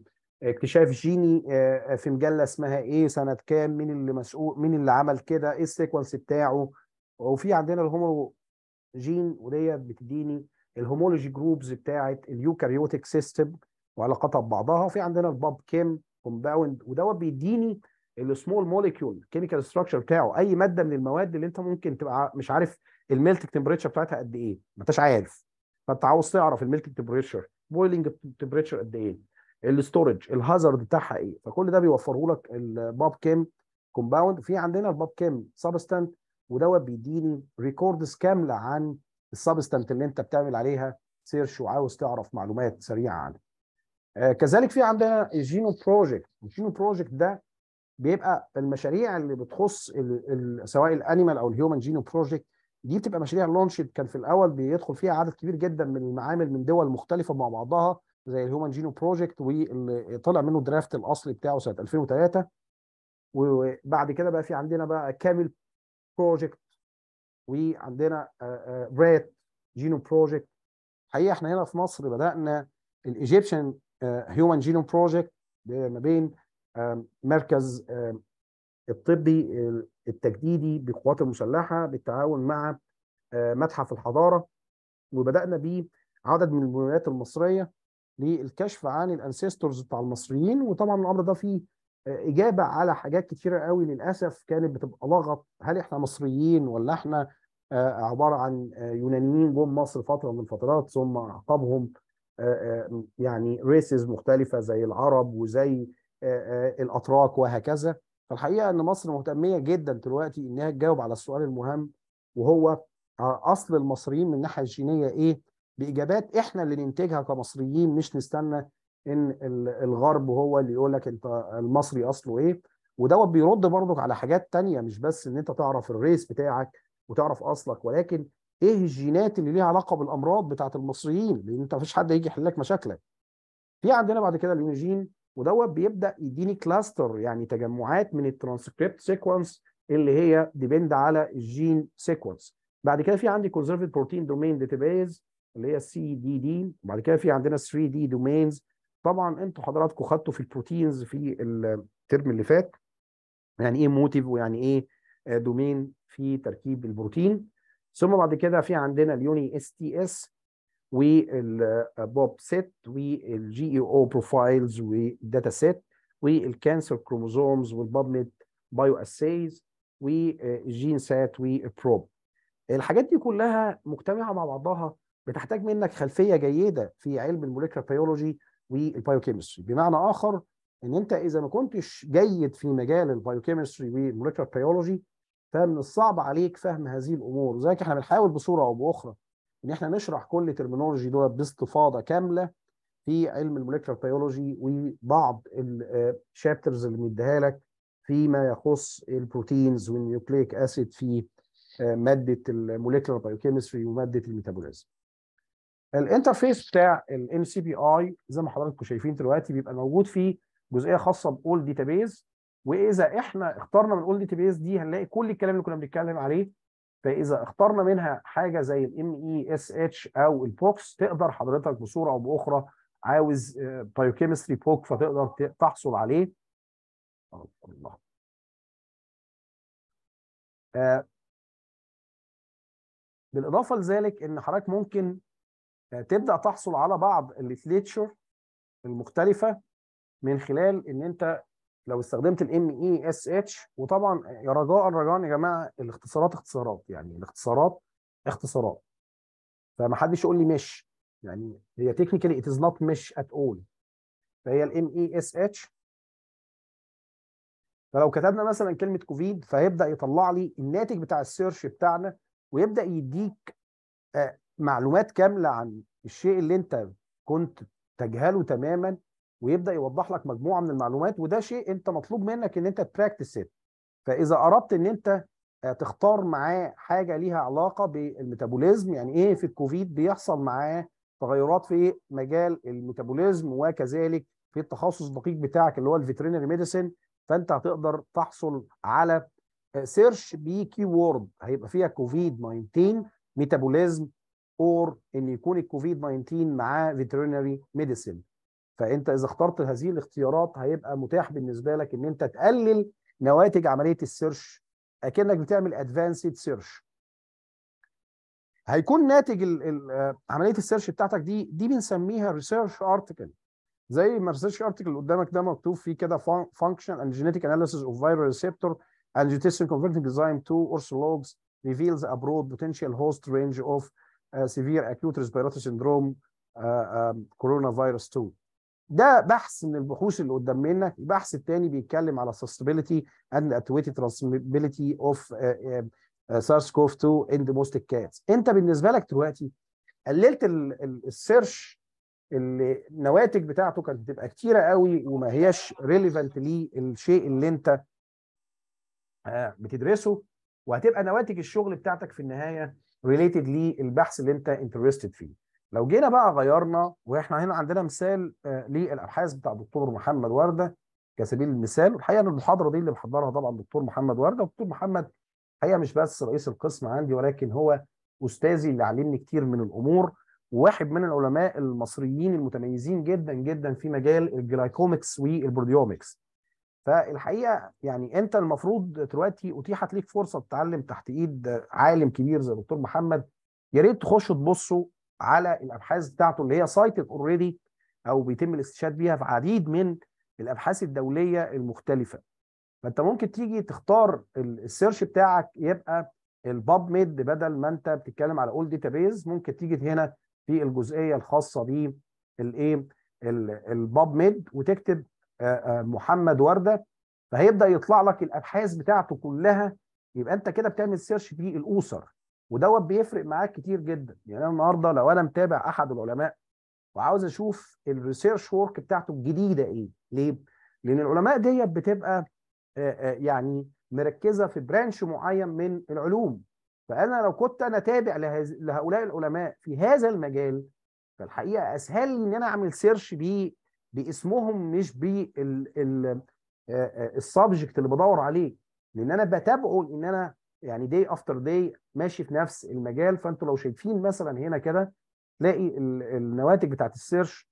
اكتشاف جيني آه، في مجله اسمها ايه سنه كام مين اللي مسؤول مين اللي عمل كده ايه السيكونس بتاعه وفي عندنا الهومو جين وديت بتديني الهومولوجي جروبز بتاعه اليوكاريوتيك سيستم وعلاقاتها ببعضها وفي عندنا الباب كيم كومباوند ودوت بيديني السمول موليكيول كيميكال ستراكشر بتاعه اي ماده من المواد اللي انت ممكن تبقى مش عارف الميلت تمبريتشر بتاعتها قد ايه ما انتش عارف فانت عاوز تعرف الملك تمبريتشر بويلنج تمبريتشر قد ايه الاستورج الهازارد بتاعها ايه فكل ده بيوفره لك الباب كيم كومباوند في عندنا الباب كيم سبستانت ودوت بيديني ريكوردز كامله عن السبستانت اللي انت بتعمل عليها سيرش وعاوز تعرف معلومات سريعه عنها آه كذلك في عندنا الجينو بروجكت الجينو بروجكت ده بيبقى المشاريع اللي بتخص الـ الـ سواء الانيمال او الهيومن جينو بروجكت دي بتبقى مشاريع لونش كان في الاول بيدخل فيها عدد كبير جدا من المعامل من دول مختلفه مع بعضها زي الهيومن جينو بروجكت واللي طلع منه الدرافت الاصلي بتاعه سنه 2003 وبعد كده بقى في عندنا بقى كامل بروجكت وعندنا ريت جينو بروجكت حقيقه احنا هنا في مصر بدانا الايجيبشن هيومن جينو بروجكت ما بين مركز الطبي التجديدي بالقوات المسلحه بالتعاون مع آه، متحف الحضاره وبدانا بيه عدد من البنيات المصريه للكشف عن الانسيستورز بتاع المصريين وطبعا الامر ده فيه آه، اجابه على حاجات كتيره قوي للاسف كانت بتبقى لغط هل احنا مصريين ولا احنا آه، عباره عن يونانيين جم مصر فتره من الفترات ثم اعقبهم يعني ريسز مختلفه زي العرب وزي الاتراك وهكذا فالحقيقه ان مصر مهتميه جدا دلوقتي انها تجاوب على السؤال المهم وهو آه، اصل المصريين من الناحيه الجينيه ايه باجابات احنا اللي ننتجها كمصريين مش نستنى ان الغرب هو اللي يقول لك انت المصري اصله ايه ودوت بيرد برضك على حاجات تانية مش بس ان انت تعرف الريس بتاعك وتعرف اصلك ولكن ايه الجينات اللي ليها علاقه بالامراض بتاعت المصريين لان انت مفيش حد هيجي يحل لك مشاكلك في عندنا بعد كده اليونجين ودوت بيبدا يديني كلاستر يعني تجمعات من الترانسكريبت سيكونس اللي هي ديبند على الجين سيكونس بعد كده في عندي كونزرفد بروتين دومين داتابيز اللي هي السي دي دي وبعد كده في عندنا 3 دي دومينز طبعا انتوا حضراتكم خدتوا في البروتينز في الترم اللي فات يعني ايه موتيف ويعني ايه دومين في تركيب البروتين ثم بعد كده في عندنا اليوني اس تي اس والبوب سيت والجي اي او بروفايلز والداتا سيت والكانسر كروموزومز والبابميد بايو اسيز والجين سات والبروب الحاجات دي كلها مجتمعه مع بعضها بتحتاج منك خلفيه جيده في علم الموليكولا بيولوجي والبايوكيمستري بمعنى اخر ان انت اذا ما كنتش جيد في مجال البايوكيمستري والموليكولا بيولوجي فمن الصعب عليك فهم هذه الامور لذلك احنا بنحاول بصوره او باخرى ان احنا نشرح كل ترمينولوجي دول باستفاضه كامله في علم الموليكولر بيولوجي وبعض الشابترز آه، اللي مديها لك فيما يخص البروتينز والنيوكليك اسيد في آه، ماده الموليكولر بايوكيمستري وماده الميتابوليزم. الانترفيس بتاع الام سي بي اي زي ما حضراتكم شايفين دلوقتي بيبقى موجود فيه جزئيه خاصه باول داتابيز واذا احنا اخترنا من اول داتابيز دي هنلاقي كل الكلام اللي كنا بنتكلم عليه فاذا اخترنا منها حاجه زي الام اي اس اتش او البوكس تقدر حضرتك بصوره او باخرى عاوز بايوكيمستري آه، بوك فتقدر تحصل عليه الله آه. بالاضافه لذلك ان حضرتك ممكن آه، تبدا تحصل على بعض الليتشر المختلفه من خلال ان انت لو استخدمت الام اي اس اتش وطبعا رجاء رجاء يا جماعه الاختصارات اختصارات يعني الاختصارات اختصارات فما حدش يقول لي مش يعني هي تكنيكالي ات از نوت مش ات اول فهي الام اي اس اتش فلو كتبنا مثلا كلمه كوفيد فهيبدا يطلع لي الناتج بتاع السيرش بتاعنا ويبدا يديك آه، معلومات كامله عن الشيء اللي انت كنت تجهله تماما ويبدا يوضح لك مجموعه من المعلومات وده شيء انت مطلوب منك ان انت تبراكتس فاذا اردت ان انت آه، تختار معاه حاجه ليها علاقه بالميتابوليزم يعني ايه في الكوفيد بيحصل معاه تغيرات في مجال الميتابوليزم وكذلك في التخصص الدقيق بتاعك اللي هو الفيترينري ميديسن فانت هتقدر تحصل على سيرش بكي وورد هيبقى فيها كوفيد 19 ميتابوليزم اور ان يكون الكوفيد 19 معاه فيترينري ميديسن فانت اذا اخترت هذه الاختيارات هيبقى متاح بالنسبه لك ان انت تقلل نواتج عمليه السيرش اكنك بتعمل ادفانسد سيرش هيكون ناتج عمليه السيرش بتاعتك دي دي بنسميها ريسيرش ارتكل زي ما ريسيرش ارتكل اللي قدامك ده مكتوب فيه كده فانكشن اند جينيتيك اناليسيس اوف فيرال ريسبتور اند جيتيشن كونفرتنج ديزاين orthologs reveals a broad potential host range of uh, severe acute respiratory syndrome uh, um, coronavirus 2 ده بحث من البحوث اللي قدام منك البحث الثاني بيتكلم على سستبيليتي and اتويتي ترانسميبيليتي of سارس كوف 2 in موست cats انت بالنسبه لك دلوقتي قللت السيرش اللي النواتج بتاعته كانت بتبقى كتيره قوي وما هياش ريليفنت للشيء اللي انت آه، بتدرسه وهتبقى نواتج الشغل بتاعتك في النهايه ريليتد للبحث اللي انت انترستد فيه لو جينا بقى غيرنا واحنا هنا عندنا مثال آه، للابحاث بتاع دكتور محمد ورده كسبيل المثال والحقيقه ان المحاضره دي اللي محضرها طبعا دكتور محمد ورده دكتور محمد الحقيقه مش بس رئيس القسم عندي ولكن هو استاذي اللي علمني كتير من الامور وواحد من العلماء المصريين المتميزين جدا جدا في مجال الجلايكومكس والبروديومكس فالحقيقه يعني انت المفروض دلوقتي اتيحت ليك فرصه تتعلم تحت ايد عالم كبير زي دكتور محمد يا ريت تخشوا تبصوا على الابحاث بتاعته اللي هي سايتد اوريدي او بيتم الاستشهاد بيها في عديد من الابحاث الدوليه المختلفه فانت ممكن تيجي تختار السيرش بتاعك يبقى الباب ميد بدل ما انت بتتكلم على اول داتابيز ممكن تيجي هنا في الجزئيه الخاصه ب الايه الباب ميد وتكتب محمد ورده فهيبدا يطلع لك الابحاث بتاعته كلها يبقى انت كده بتعمل سيرش في الاسر ودوت بيفرق معاك كتير جدا يعني انا النهارده لو انا متابع احد العلماء وعاوز اشوف الريسيرش وورك بتاعته الجديده ايه ليه لان العلماء ديت بتبقى آه، آه، يعني مركزه في برانش معين من العلوم فانا لو كنت انا تابع لهؤلاء العلماء في هذا المجال فالحقيقه اسهل لي ان انا اعمل سيرش بيه باسمهم مش بالسبجكت آه، اللي بدور عليه لان انا بتابعه ان انا يعني داي افتر داي ماشي في نفس المجال فانتوا لو شايفين مثلا هنا كده تلاقي النواتج بتاعت السيرش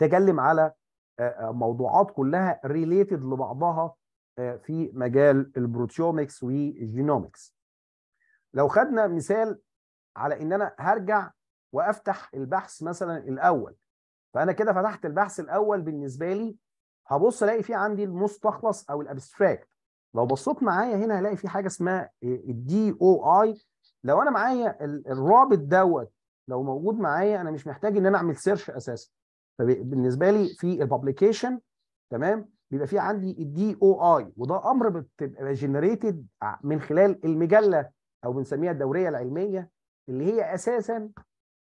تكلم على آه، آه، موضوعات كلها ريليتد لبعضها آه، في مجال البروتيومكس والجينومكس لو خدنا مثال على ان انا هرجع وافتح البحث مثلا الاول فانا كده فتحت البحث الاول بالنسبه لي هبص الاقي في عندي المستخلص او الابستراكت لو بصيت معايا هنا هلاقي في حاجه اسمها الدي او اي لو انا معايا الرابط دوت لو موجود معايا انا مش محتاج ان انا اعمل سيرش اساسا فبالنسبه لي في الببليكيشن تمام بيبقى في عندي الدي او اي وده امر بتبقى جنريتد من خلال المجله او بنسميها الدوريه العلميه اللي هي اساسا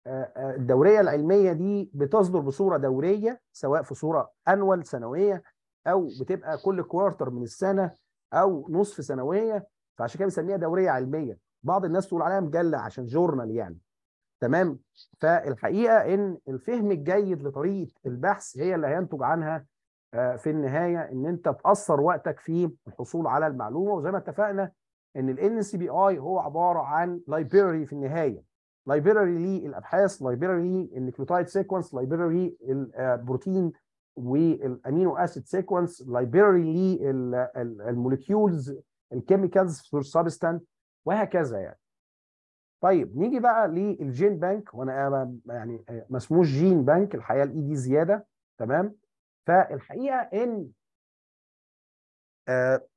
آه، آه، الدوريه العلميه دي بتصدر بصوره دوريه سواء في صوره انول سنويه او بتبقى كل كوارتر من السنه او نصف سنويه فعشان كده بنسميها دوريه علميه بعض الناس تقول عليها مجله عشان جورنال يعني تمام فالحقيقه ان الفهم الجيد لطريقه البحث هي اللي هينتج عنها آه، في النهايه ان انت تاثر وقتك في الحصول على المعلومه وزي ما اتفقنا ان ال سي بي اي هو عباره عن لايبراري في النهايه لايبراري للابحاث لايبراري للنيوكليوتايد سيكونس لايبراري البروتين والامينو اسيد سيكونس لايبراري للموليكيولز الكيميكالز في سبستانت وهكذا يعني طيب نيجي بقى للجين بانك وانا يعني ما اسموش جين بانك الحقيقه الاي دي e زياده تمام فالحقيقه ان آه،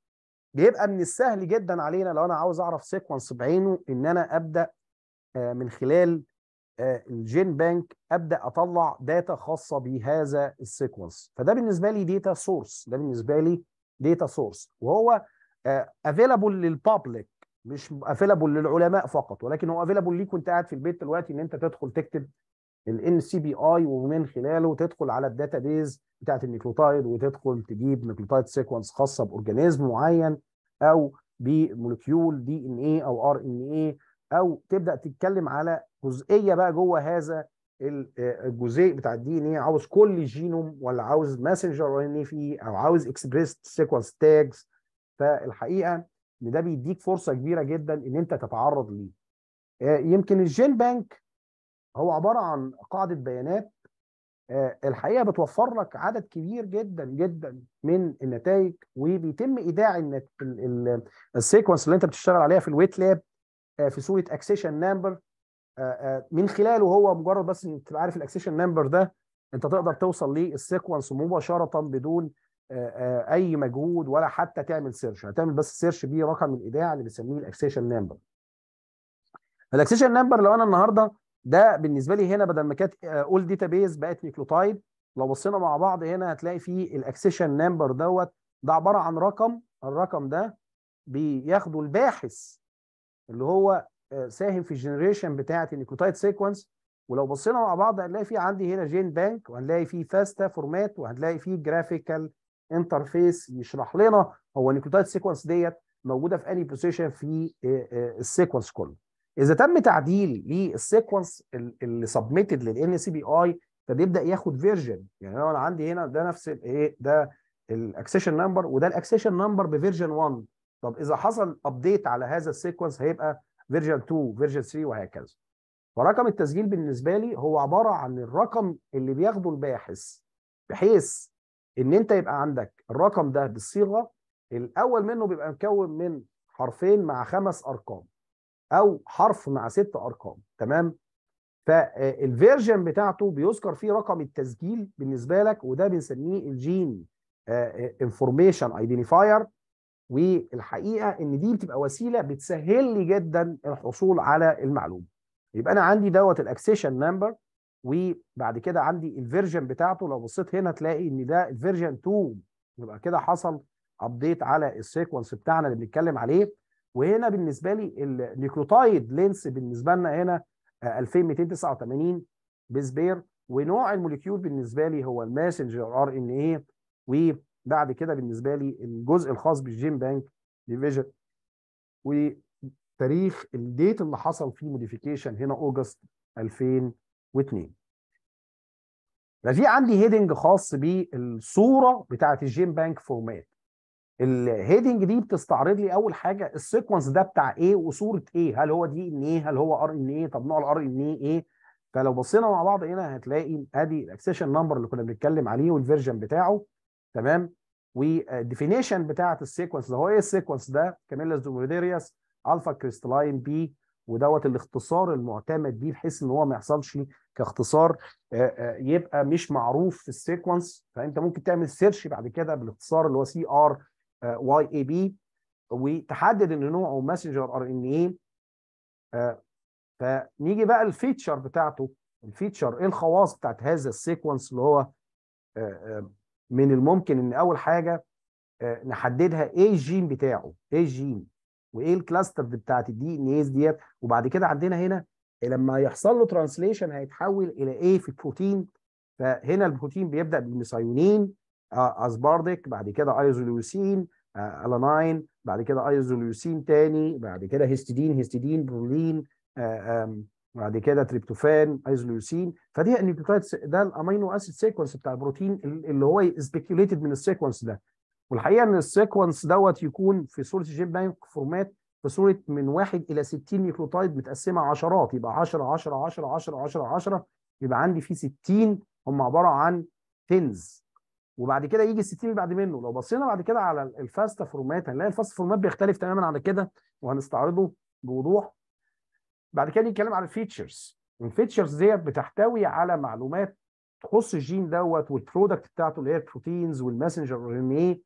بيبقى من السهل جدا علينا لو انا عاوز اعرف سيكونس بعينه ان انا ابدا آه، من خلال آه، الجين بانك ابدا اطلع داتا خاصه بهذا السيكونس فده بالنسبه لي داتا سورس ده بالنسبه لي داتا سورس وهو افيلابل آه، للبابليك مش افيلابل للعلماء فقط ولكن هو افيلابل ليك وانت قاعد في البيت دلوقتي ان انت تدخل تكتب الان سي بي اي ومن خلاله تدخل على الداتا بيز بتاعت النيكلوتايد وتدخل تجيب نيكلوتايد سيكونس خاصه باورجانيزم معين او بمولكيول دي ان اي او ار ان اي او تبدا تتكلم على جزئيه بقى جوه هذا آه، الجزيء بتاع الدي ان ايه عاوز كل جينوم ولا عاوز ماسنجر ان ايه فيه او عاوز اكسبريس سيكونس تاجز فالحقيقه ان ده بيديك فرصه كبيره جدا ان انت تتعرض ليه. آه، يمكن الجين بانك هو عباره عن قاعده بيانات آه، الحقيقه بتوفر لك عدد كبير جدا جدا من النتائج وبيتم ايداع السيكونس اللي انت بتشتغل عليها في الويت لاب آه، في صوره اكسيشن آه، نمبر آه، من خلاله هو مجرد بس ان تبقى عارف الاكسيشن نمبر ده انت تقدر توصل للسيكونس مباشره بدون اي مجهود ولا حتى تعمل سيرش يعني هتعمل بس سيرش بيه رقم الايداع اللي بنسميه الاكسيشن نمبر الاكسيشن نمبر لو انا النهارده ده بالنسبه لي هنا بدل ما كانت اول داتا بيز بقت نيكلوتايد لو بصينا مع بعض هنا هتلاقي في الاكسيشن نمبر دوت ده عباره عن رقم الرقم ده بياخده الباحث اللي هو آه، ساهم في الجنريشن بتاعه النيكوتايد سيكونس ولو بصينا مع بعض هنلاقي في عندي هنا جين بانك وهنلاقي في فاستا فورمات وهنلاقي في جرافيكال انترفيس يشرح لنا هو النيكوتايد سيكونس ديت موجوده في اني بوزيشن في آه، آه، السيكونس كله اذا تم تعديل للسيكونس اللي سبميتد للان سي بي اي فبيبدا ياخد فيرجن يعني انا عندي هنا ده نفس الايه ده الاكسيشن نمبر وده الاكسيشن نمبر بفيرجن 1 طب اذا حصل ابديت على هذا السيكونس هيبقى فيرجن 2 فيرجن 3 وهكذا فرقم التسجيل بالنسبه لي هو عباره عن الرقم اللي بياخده الباحث بحيث ان انت يبقى عندك الرقم ده بالصيغه الاول منه بيبقى مكون من حرفين مع خمس ارقام او حرف مع ست ارقام تمام فالفيرجن آه، بتاعته بيذكر فيه رقم التسجيل بالنسبه لك وده بنسميه الجين انفورميشن ايدنتيفاير والحقيقه ان دي بتبقى وسيله بتسهل لي جدا الحصول على المعلومه يبقى انا عندي دوت الاكسيشن نمبر وبعد كده عندي الفيرجن بتاعته لو بصيت هنا تلاقي ان ده الفيرجن 2 يبقى كده حصل ابديت على السيكونس بتاعنا اللي بنتكلم عليه وهنا بالنسبه لي النيكروتايد لينس بالنسبه لنا هنا 2289 آه، بسبير ونوع الموليكيول بالنسبه لي هو الماسنجر ار ان ايه بعد كده بالنسبه لي الجزء الخاص بالجيم بانك ديفيجن وتاريخ الديت اللي حصل فيه موديفيكيشن هنا اوجست 2002 ففي عندي هيدنج خاص بالصوره بتاعه الجيم بانك فورمات الهيدنج دي بتستعرض لي اول حاجه السيكونس ده بتاع ايه وصوره ايه هل هو دي ان ايه هل هو ار ان ايه طب نوع الار ان ايه ايه فلو بصينا مع بعض هنا هتلاقي ادي الاكسيشن نمبر اللي كنا بنتكلم عليه والفيرجن بتاعه تمام والديفينيشن آه، بتاعه السيكونس ده هو ايه السيكونس ده كاميلا دوميديرياس الفا كريستالاين بي ودوت الاختصار المعتمد بيه بحيث ان هو ما يحصلش كاختصار آه، آه، يبقى مش معروف في السيكونس فانت ممكن تعمل سيرش بعد كده بالاختصار اللي هو سي ار واي اي بي وتحدد ان نوعه ماسنجر ار ان اي فنيجي بقى الفيتشر بتاعته الفيتشر ايه الخواص بتاعت هذا السيكونس اللي هو من الممكن ان اول حاجه آه، نحددها ايه الجين بتاعه ايه الجين وايه الكلاستر بتاعت الدي ان ايز ديت وبعد كده عندنا هنا لما يحصل له ترانسليشن هيتحول الى ايه في البروتين فهنا البروتين بيبدا بالميثايونين اسباردك آه، بعد كده ايزوليوسين الاناين آه، بعد كده ايزوليوسين تاني بعد كده هيستيدين هيستيدين برولين بعد كده تريبتوفان ايزوليوسين فدي النيوكليوتيد ده الامينو اسيد سيكونس بتاع البروتين اللي هو سبيكيوليتد من السيكونس ده والحقيقه ان السيكونس دوت يكون في صوره جين بانك فورمات في صوره من 1 الى 60 نيوكليوتيد متقسمه عشرات يبقى 10 10 10 10 10 10 يبقى عندي فيه 60 هم عباره عن تنز وبعد كده يجي ال 60 بعد منه لو بصينا بعد كده على الفاست فورمات هنلاقي الفاست فورمات بيختلف تماما عن كده وهنستعرضه بوضوح بعد كده نتكلم على الفيتشرز الفيتشرز ديت بتحتوي على معلومات تخص الجين دوت والبرودكت بتاعته اللي هي البروتينز والماسنجر ار ان ايه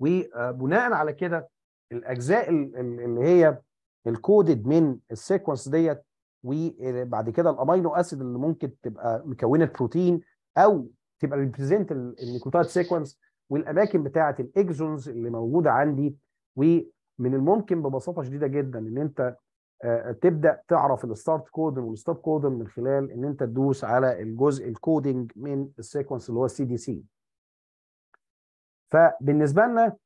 وبناء على كده الاجزاء اللي هي الكودد من السيكونس ديت وبعد آه، كده الامينو اسيد اللي ممكن تبقى مكونه بروتين او تبقى ريبريزنت النيكوتايد سيكونس والاماكن بتاعه الاكزونز اللي موجوده عندي ومن الممكن ببساطه شديده جدا ان انت تبدا تعرف الستارت كود والستوب كود من خلال ان انت تدوس على الجزء الكودنج من السيكونس اللي هو السي دي سي فبالنسبه لنا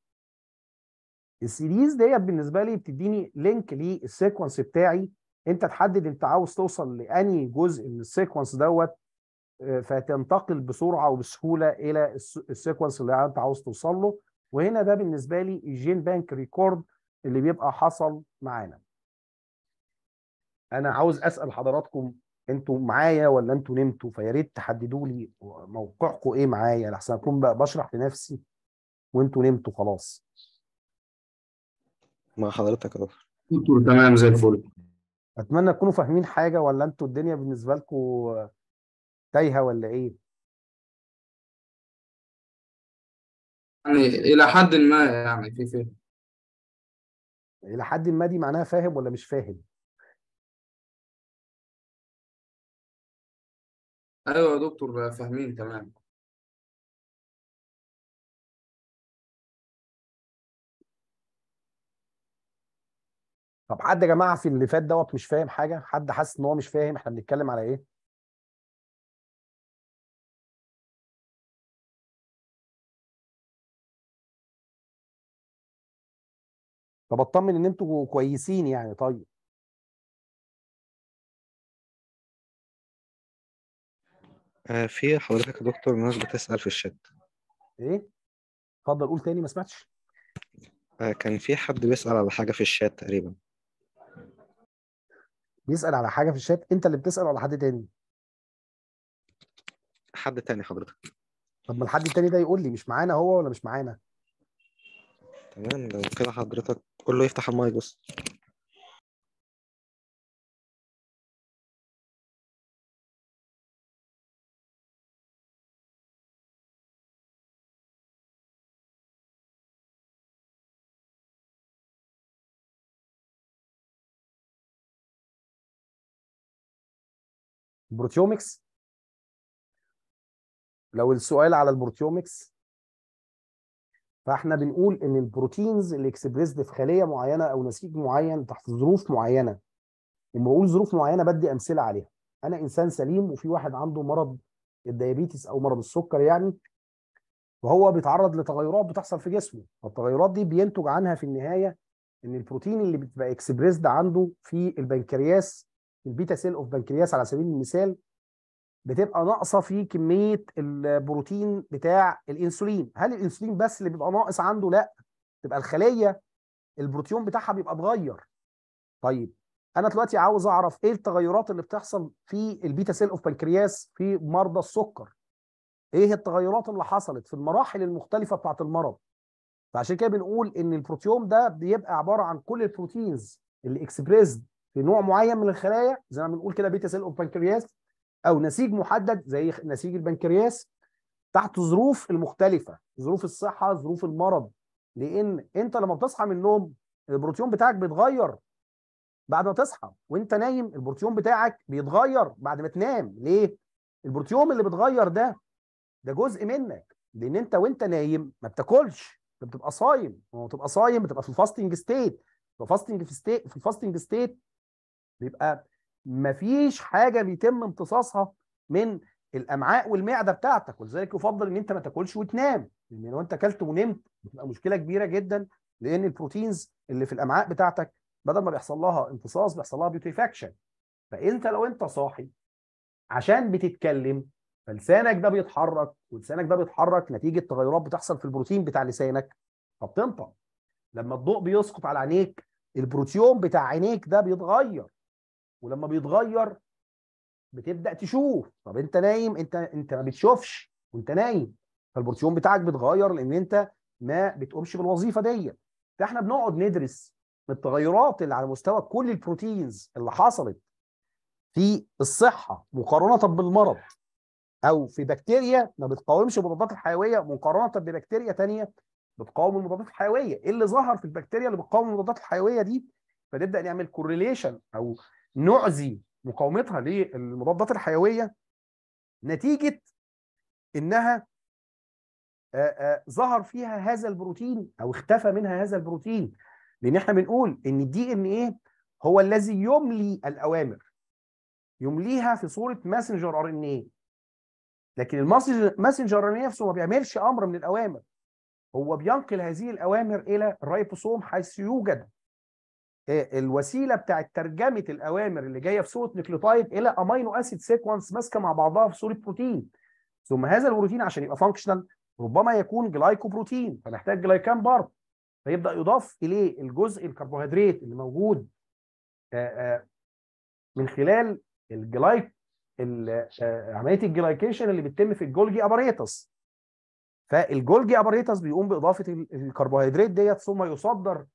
السيريز ديت بالنسبه لي بتديني لينك للسيكونس بتاعي انت تحدد انت عاوز توصل لاني جزء من السيكونس دوت آه، فتنتقل بسرعه وبسهوله الى السيكونس اللي انت عاوز توصل له وهنا ده بالنسبه لي الجين بانك ريكورد اللي بيبقى حصل معانا انا عاوز اسال حضراتكم انتوا معايا ولا انتوا نمتوا فيا ريت تحددوا لي موقعكم ايه معايا لحسن اكون بقى بشرح لنفسي وانتوا نمتوا خلاص مع حضرتك يا دكتور تمام زي الفل اتمنى تكونوا فاهمين حاجه ولا انتوا الدنيا بالنسبه لكم تايهه ولا ايه يعني الى حد ما يعني في فهم الى حد ما دي معناها فاهم ولا مش فاهم ايوه يا دكتور فاهمين تمام طب حد يا جماعه في اللي فات دوت مش فاهم حاجه حد حاسس ان هو مش فاهم احنا بنتكلم على ايه طب اطمن ان انتوا كويسين يعني طيب آه، في حضرتك يا دكتور ناس بتسأل في الشات ايه اتفضل قول تاني ما سمعتش آه، كان في حد بيسأل على حاجة في الشات تقريبا بيسأل على حاجة في الشات انت اللي بتسأل ولا حد تاني حد تاني حضرتك طب ما الحد التاني ده يقول لي مش معانا هو ولا مش معانا تمام لو كده حضرتك قول له يفتح المايك بس بروتيومكس لو السؤال على البروتيومكس فاحنا بنقول ان البروتينز اللي اكسبريسد في خليه معينه او نسيج معين تحت ظروف معينه لما بقول ظروف معينه بدي امثله عليها انا انسان سليم وفي واحد عنده مرض الديابيتس او مرض السكر يعني وهو بيتعرض لتغيرات بتحصل في جسمه فالتغيرات دي بينتج عنها في النهايه ان البروتين اللي بتبقى اكسبريسد عنده في البنكرياس البيتا سيل اوف بنكرياس على سبيل المثال بتبقى ناقصه في كميه البروتين بتاع الانسولين هل الانسولين بس اللي بيبقى ناقص عنده لا تبقى الخليه البروتيوم بتاعها بيبقى اتغير طيب انا دلوقتي عاوز اعرف ايه التغيرات اللي بتحصل في البيتا سيل اوف بنكرياس في مرضى السكر ايه التغيرات اللي حصلت في المراحل المختلفه بتاعه المرض فعشان كده بنقول ان البروتيوم ده بيبقى عباره عن كل البروتينز اللي اكسبريسد في نوع معين من الخلايا زي ما بنقول كده بيتا سيل اوف بنكرياس او نسيج محدد زي نسيج البنكرياس تحت ظروف المختلفه ظروف الصحه ظروف المرض لان انت لما بتصحى من النوم البروتيوم بتاعك بيتغير بعد ما تصحى وانت نايم البروتيوم بتاعك بيتغير بعد ما تنام ليه البروتيوم اللي بيتغير ده ده جزء منك لان انت وانت نايم ما بتاكلش انت بتبقى صايم وما بتبقى صايم بتبقى في الفاستنج ستيت في الفاستنج في ستيت في الفاستنج ستيت بيبقى مفيش حاجه بيتم امتصاصها من الامعاء والمعده بتاعتك ولذلك يفضل ان انت ما تاكلش وتنام لان لو انت اكلت ونمت بتبقى مشكله كبيره جدا لان البروتينز اللي في الامعاء بتاعتك بدل ما بيحصل لها امتصاص بيحصل لها بيوتيفاكشن فانت لو انت صاحي عشان بتتكلم فلسانك ده بيتحرك ولسانك ده بيتحرك نتيجه تغيرات بتحصل في البروتين بتاع لسانك فبتنطق لما الضوء بيسقط على عينيك البروتيوم بتاع عينيك ده بيتغير ولما بيتغير بتبدا تشوف طب انت نايم انت انت ما بتشوفش وانت نايم فالبورسيون بتاعك بيتغير لان انت ما بتقومش بالوظيفه ديت فاحنا بنقعد ندرس التغيرات اللي على مستوى كل البروتينز اللي حصلت في الصحه مقارنه بالمرض او في بكتيريا ما بتقاومش المضادات الحيويه مقارنه ببكتيريا ثانيه بتقاوم المضادات الحيويه ايه اللي ظهر في البكتيريا اللي بتقاوم المضادات الحيويه دي فنبدا نعمل كورليشن او نعزي مقاومتها للمضادات الحيويه نتيجه انها ظهر فيها هذا البروتين او اختفى منها هذا البروتين لان احنا بنقول ان الدي ان ايه هو الذي يملي الاوامر يمليها في صوره ماسنجر ار ان ايه لكن الماسنجر ار ان نفسه ما بيعملش امر من الاوامر هو بينقل هذه الاوامر الى الرايبوسوم حيث يوجد آه، الوسيله بتاعت ترجمه الاوامر اللي جايه في صوره نيكلوتايد الى امينو اسيد سيكونس ماسكه مع بعضها في صوره بروتين ثم هذا البروتين عشان يبقى فانكشنال ربما يكون جلايكوبروتين فنحتاج جلايكان بار فيبدا يضاف اليه الجزء الكربوهيدرات اللي موجود آه، آه، من خلال الجلايك عمليه الجلايكيشن اللي بتتم في الجولجي اباريتس فالجولجي اباريتس بيقوم باضافه الكربوهيدرات ديت ثم يصدر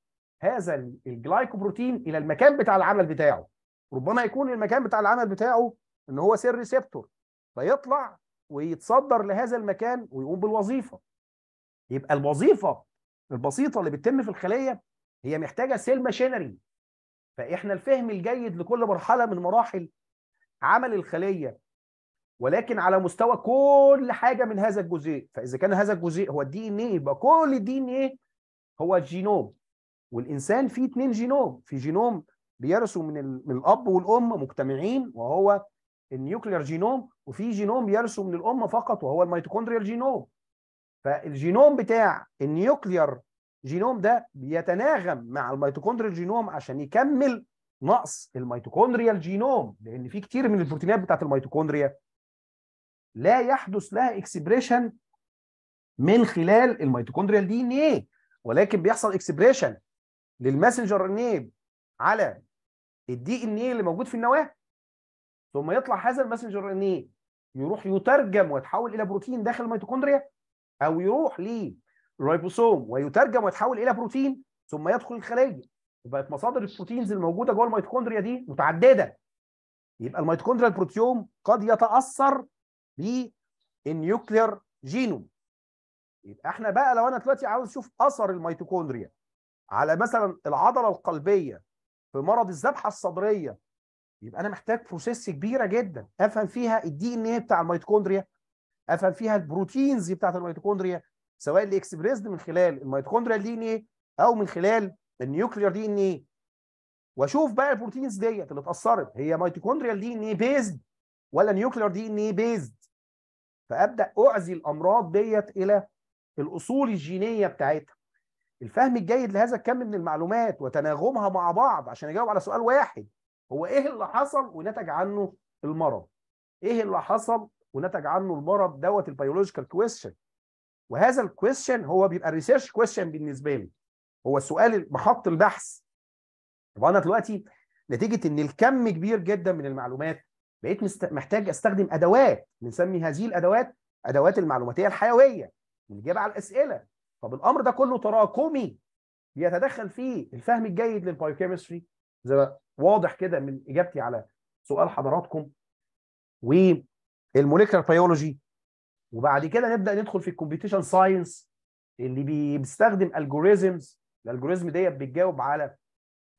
هذا الجلايكوبروتين الى المكان بتاع العمل بتاعه ربما يكون المكان بتاع العمل بتاعه ان هو سير ريسبتور فيطلع ويتصدر لهذا المكان ويقوم بالوظيفه يبقى الوظيفه البسيطه اللي بتتم في الخليه هي محتاجه سيل ماشينري فاحنا الفهم الجيد لكل مرحله من مراحل عمل الخليه ولكن على مستوى كل حاجه من هذا الجزيء فاذا كان هذا الجزيء هو الدي ان ايه يبقى كل الدي ان ايه هو الجينوم والإنسان فيه اتنين جينوم في جينوم بيرثوا من, من الأب والأم مجتمعين وهو النيوكلير جينوم وفي جينوم بيرثوا من الأم فقط وهو الميتوكوندريال جينوم فالجينوم بتاع النيوكلير جينوم ده بيتناغم مع الميتوكوندريال جينوم عشان يكمل نقص الميتوكوندريال جينوم لان في كتير من البروتينات بتاعت الميتوكوندريا لا يحدث لها اكسبريشن من خلال الميتوكوندريال دي ان ايه ولكن بيحصل اكسبريشن للماسنجر انيب على الدي ان ايه اللي موجود في النواه ثم يطلع هذا الماسنجر ان ايه يروح يترجم ويتحول الى بروتين داخل الميتوكوندريا او يروح للريبوسوم ويترجم ويتحول الى بروتين ثم يدخل الخليه وبقت مصادر البروتينز الموجوده جوه الميتوكوندريا دي متعدده يبقى الميتوكوندريا البروتيوم قد يتاثر بالنيوكلير جينوم يبقى احنا بقى لو انا دلوقتي عاوز اشوف اثر الميتوكوندريا على مثلا العضله القلبيه في مرض الذبحه الصدريه يبقى انا محتاج بروسيس كبيره جدا افهم فيها الدي ان ايه بتاع الميتوكوندريا افهم فيها البروتينز بتاعت الميتوكوندريا سواء اللي اكسبريسد من خلال الميتوكوندريا دي ان ايه او من خلال النيوكلير دي ان ايه واشوف بقى البروتينز ديت اللي اتاثرت هي ميتوكوندريا دي ان ايه بيزد ولا نيوكلير دي ان ايه بيزد فابدا اعزي الامراض ديت الى الاصول الجينيه بتاعتها الفهم الجيد لهذا الكم من المعلومات وتناغمها مع بعض عشان اجاوب على سؤال واحد هو ايه اللي حصل ونتج عنه المرض ايه اللي حصل ونتج عنه المرض دوت البيولوجيكال كويشن وهذا الكويشن هو بيبقى الريسيرش كويشن بالنسبه لي هو السؤال محط البحث طب انا دلوقتي نتيجه ان الكم كبير جدا من المعلومات بقيت محتاج استخدم ادوات بنسمي هذه الادوات ادوات المعلوماتيه الحيويه للاجابه على الاسئله طب الامر ده كله تراكمي بيتدخل فيه الفهم الجيد للبايوكيمستري زي ما واضح كده من اجابتي على سؤال حضراتكم والموليكولار بيولوجي وبعد كده نبدا ندخل في الكمبيوتيشن ساينس اللي بيستخدم الجوريزمز الالجوريزم ديت بتجاوب على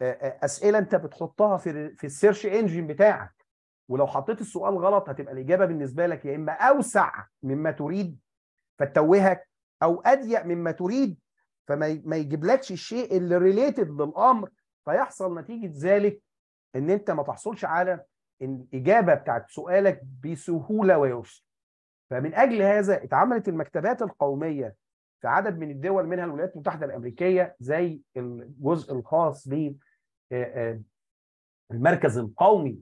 آه، آه، اسئله انت بتحطها في في السيرش انجن بتاعك ولو حطيت السؤال غلط هتبقى الاجابه بالنسبه لك يا اما اوسع مما تريد فتوهك او اضيق مما تريد فما يجيبلكش الشيء اللي ريليتد للامر فيحصل نتيجه ذلك ان انت ما تحصلش على الاجابه بتاعت سؤالك بسهوله ويسر. فمن اجل هذا اتعملت المكتبات القوميه في عدد من الدول منها الولايات المتحده الامريكيه زي الجزء الخاص ب المركز القومي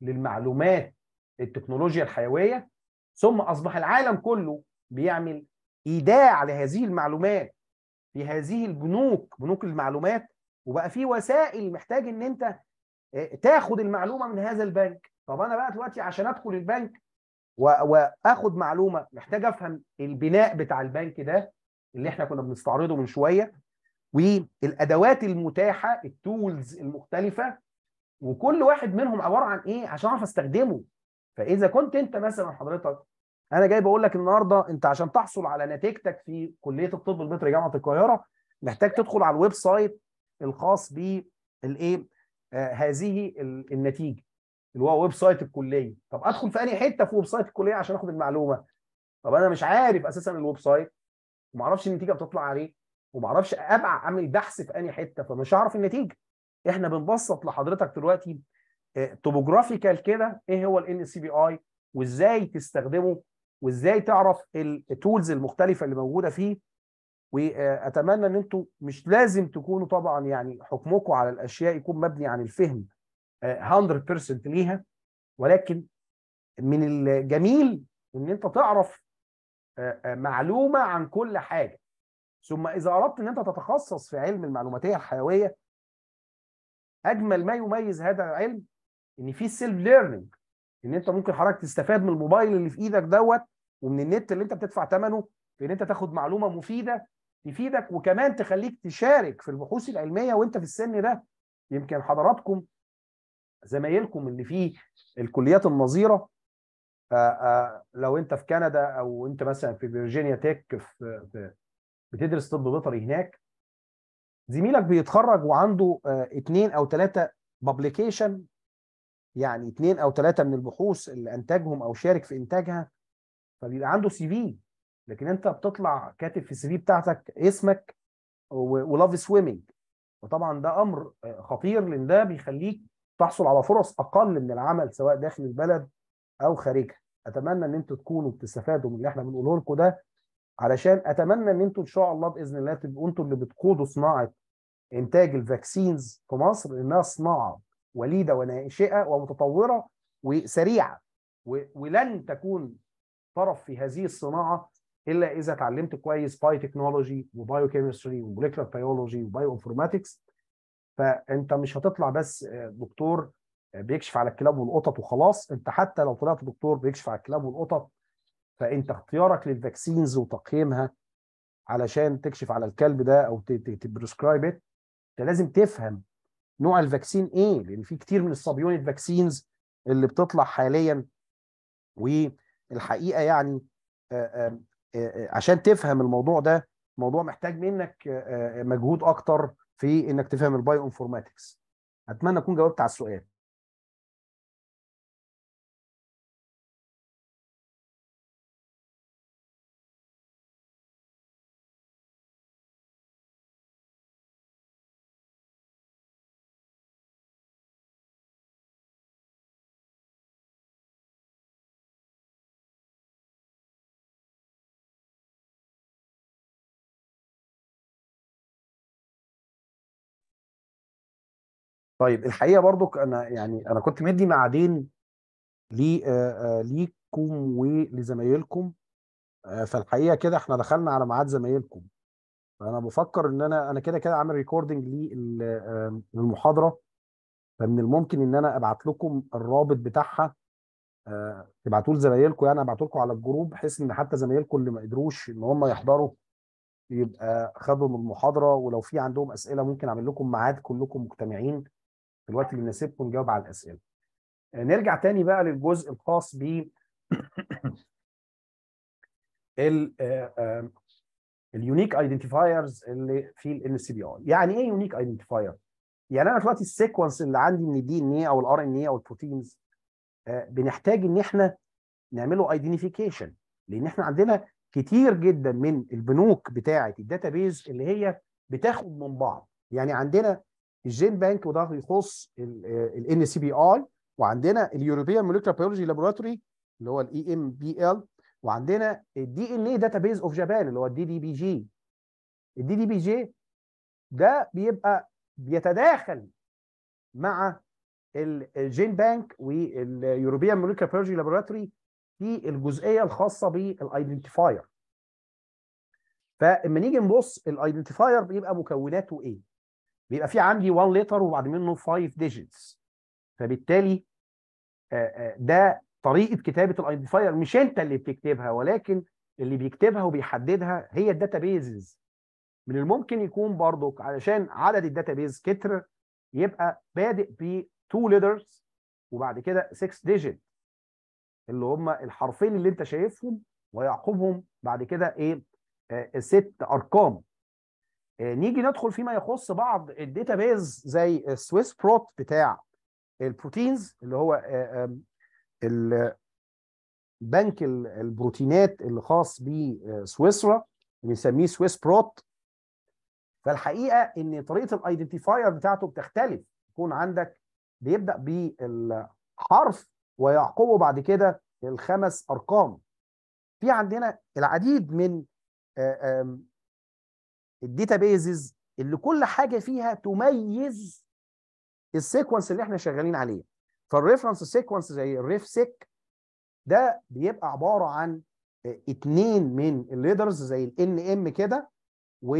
للمعلومات التكنولوجيا الحيويه ثم اصبح العالم كله بيعمل ايداع لهذه المعلومات في هذه البنوك بنوك المعلومات وبقى في وسائل محتاج ان انت آه، تاخد المعلومه من هذا البنك طب انا بقى دلوقتي عشان ادخل البنك واخد معلومه محتاج افهم البناء بتاع البنك ده اللي احنا كنا بنستعرضه من شويه والادوات المتاحه التولز المختلفه وكل واحد منهم عباره عن ايه عشان اعرف استخدمه فاذا كنت انت مثلا حضرتك انا جاي بقول لك النهارده انت عشان تحصل على نتيجتك في كليه الطب البيطري جامعه القاهره محتاج تدخل على الويب سايت الخاص ب الايه آه، هذه النتيجه اللي هو ويب سايت الكليه طب ادخل في انهي حته في ويب سايت الكليه عشان اخد المعلومه طب انا مش عارف اساسا الويب سايت وما اعرفش النتيجه بتطلع عليه وما اعرفش ابع اعمل بحث في انهي حته فمش هعرف النتيجه احنا بنبسط لحضرتك دلوقتي توبوجرافيكال آه، كده ايه هو الان سي بي اي وازاي تستخدمه وازاي تعرف التولز المختلفه اللي موجوده فيه واتمنى ان انتم مش لازم تكونوا طبعا يعني حكمكم على الاشياء يكون مبني عن الفهم 100% آه، ليها ولكن من الجميل ان انت تعرف آه، آه، معلومه عن كل حاجه ثم اذا اردت ان انت تتخصص في علم المعلوماتيه الحيويه اجمل ما يميز هذا العلم ان في سيلف ليرنينج ان انت ممكن حضرتك تستفاد من الموبايل اللي في ايدك دوت ومن النت اللي انت بتدفع ثمنه في ان انت تاخد معلومه مفيده تفيدك وكمان تخليك تشارك في البحوث العلميه وانت في السن ده يمكن حضراتكم زمايلكم اللي في الكليات النظيره آه، آه، لو انت في كندا او انت مثلا في فيرجينيا تيك في, بتدرس طب بيطري هناك زميلك بيتخرج وعنده اثنين آه، او ثلاثه بابليكيشن يعني اثنين او ثلاثه من البحوث اللي انتجهم او شارك في انتاجها فبيبقى عنده سي في لكن انت بتطلع كاتب في السي في بتاعتك اسمك ولاف سويمنج وطبعا ده امر آه، خطير لان ده بيخليك تحصل على فرص اقل من العمل سواء داخل البلد او خارجها اتمنى ان انتوا تكونوا بتستفادوا من اللي احنا بنقوله لكم ده علشان اتمنى ان انتوا ان شاء الله باذن الله تبقوا انتوا اللي بتقودوا صناعه انتاج الفاكسينز في مصر لانها صناعه وليده وناشئه ومتطوره وسريعه ولن تكون طرف في هذه الصناعه الا اذا اتعلمت كويس باي تكنولوجي وبايو كيمستري وموليكولار بيولوجي وبايو انفورماتكس فانت مش هتطلع بس آه، دكتور آه، بيكشف على الكلاب والقطط وخلاص انت حتى لو طلعت دكتور بيكشف على الكلاب والقطط فانت اختيارك للفاكسينز وتقييمها علشان تكشف على الكلب ده او تبريسكرايب انت لازم تفهم نوع الفاكسين ايه لان في كتير من الصبيونت فاكسينز اللي بتطلع حاليا و الحقيقه يعني آه، آه، آه، عشان تفهم الموضوع ده موضوع محتاج منك مجهود اكتر في انك تفهم البايو انفورماتكس اتمنى اكون جاوبت على السؤال طيب الحقيقه برضو انا يعني انا كنت مدي معادين لي ليكم ولزمايلكم فالحقيقه كده احنا دخلنا على ميعاد زمايلكم فانا بفكر ان انا انا كده كده عامل ريكوردنج للمحاضره آمم، فمن الممكن ان انا ابعت لكم الرابط بتاعها تبعتوه لزمايلكم يعني ابعته لكم على الجروب بحيث ان حتى زمايلكم اللي ما قدروش ان هم يحضروا يبقى خدوا من المحاضره ولو في عندهم اسئله ممكن اعمل لكم ميعاد كلكم مجتمعين في الوقت اللي يناسبكم نجاوب على الاسئله آه، نرجع تاني بقى للجزء الخاص ب آه، آه، اليونيك ايدنتيفايرز اللي في الان سي بي اي يعني ايه يونيك ايدنتيفاير يعني انا دلوقتي السيكونس اللي عندي من الدي ان اي او الار ان اي او البروتينز بنحتاج ان احنا نعمله ايدنتيفيكيشن لان احنا عندنا كتير جدا من البنوك بتاعه الداتابيز اللي هي بتاخد من بعض يعني عندنا الجين بانك وده يخص الان سي بي اي وعندنا اليوروبيان موليكولار بيولوجي لابوراتوري اللي هو الاي ام بي ال e وعندنا الدي ان اي داتابيز اوف جابان اللي هو الدي دي بي جي الدي دي بي جي ده بيبقى بيتداخل مع الجين بانك واليوروبيان موليكولار بيولوجي لابوراتوري في الجزئيه الخاصه بالايدنتيفاير فاما نيجي نبص الايدنتيفاير بيبقى مكوناته ايه؟ بيبقى في عندي 1 لتر وبعد منه 5 ديجيتس فبالتالي آه، آه، ده طريقه كتابه الايدنتيفاير مش انت اللي بتكتبها ولكن اللي بيكتبها وبيحددها هي الداتا بيزز من الممكن يكون برضك علشان عدد الداتا بيز كتر يبقى بادئ ب 2 ليترز وبعد كده 6 ديجيت اللي هم الحرفين اللي انت شايفهم ويعقبهم بعد كده ايه آه، ست ارقام آه، نيجي ندخل فيما يخص بعض الداتابيز زي السويس بروت بتاع البروتينز اللي هو آه، البنك البروتينات اللي خاص بسويسرا بنسميه سويس بروت فالحقيقه ان طريقه الايدنتيفاير بتاعته بتختلف يكون عندك بيبدا بالحرف ويعقبه بعد كده الخمس ارقام في عندنا العديد من آه، الداتا بيزز اللي كل حاجه فيها تميز السيكونس اللي احنا شغالين عليه فالريفرنس سيكونس زي الريف سيك ده بيبقى عباره عن اتنين من الليدرز زي الان ام كده و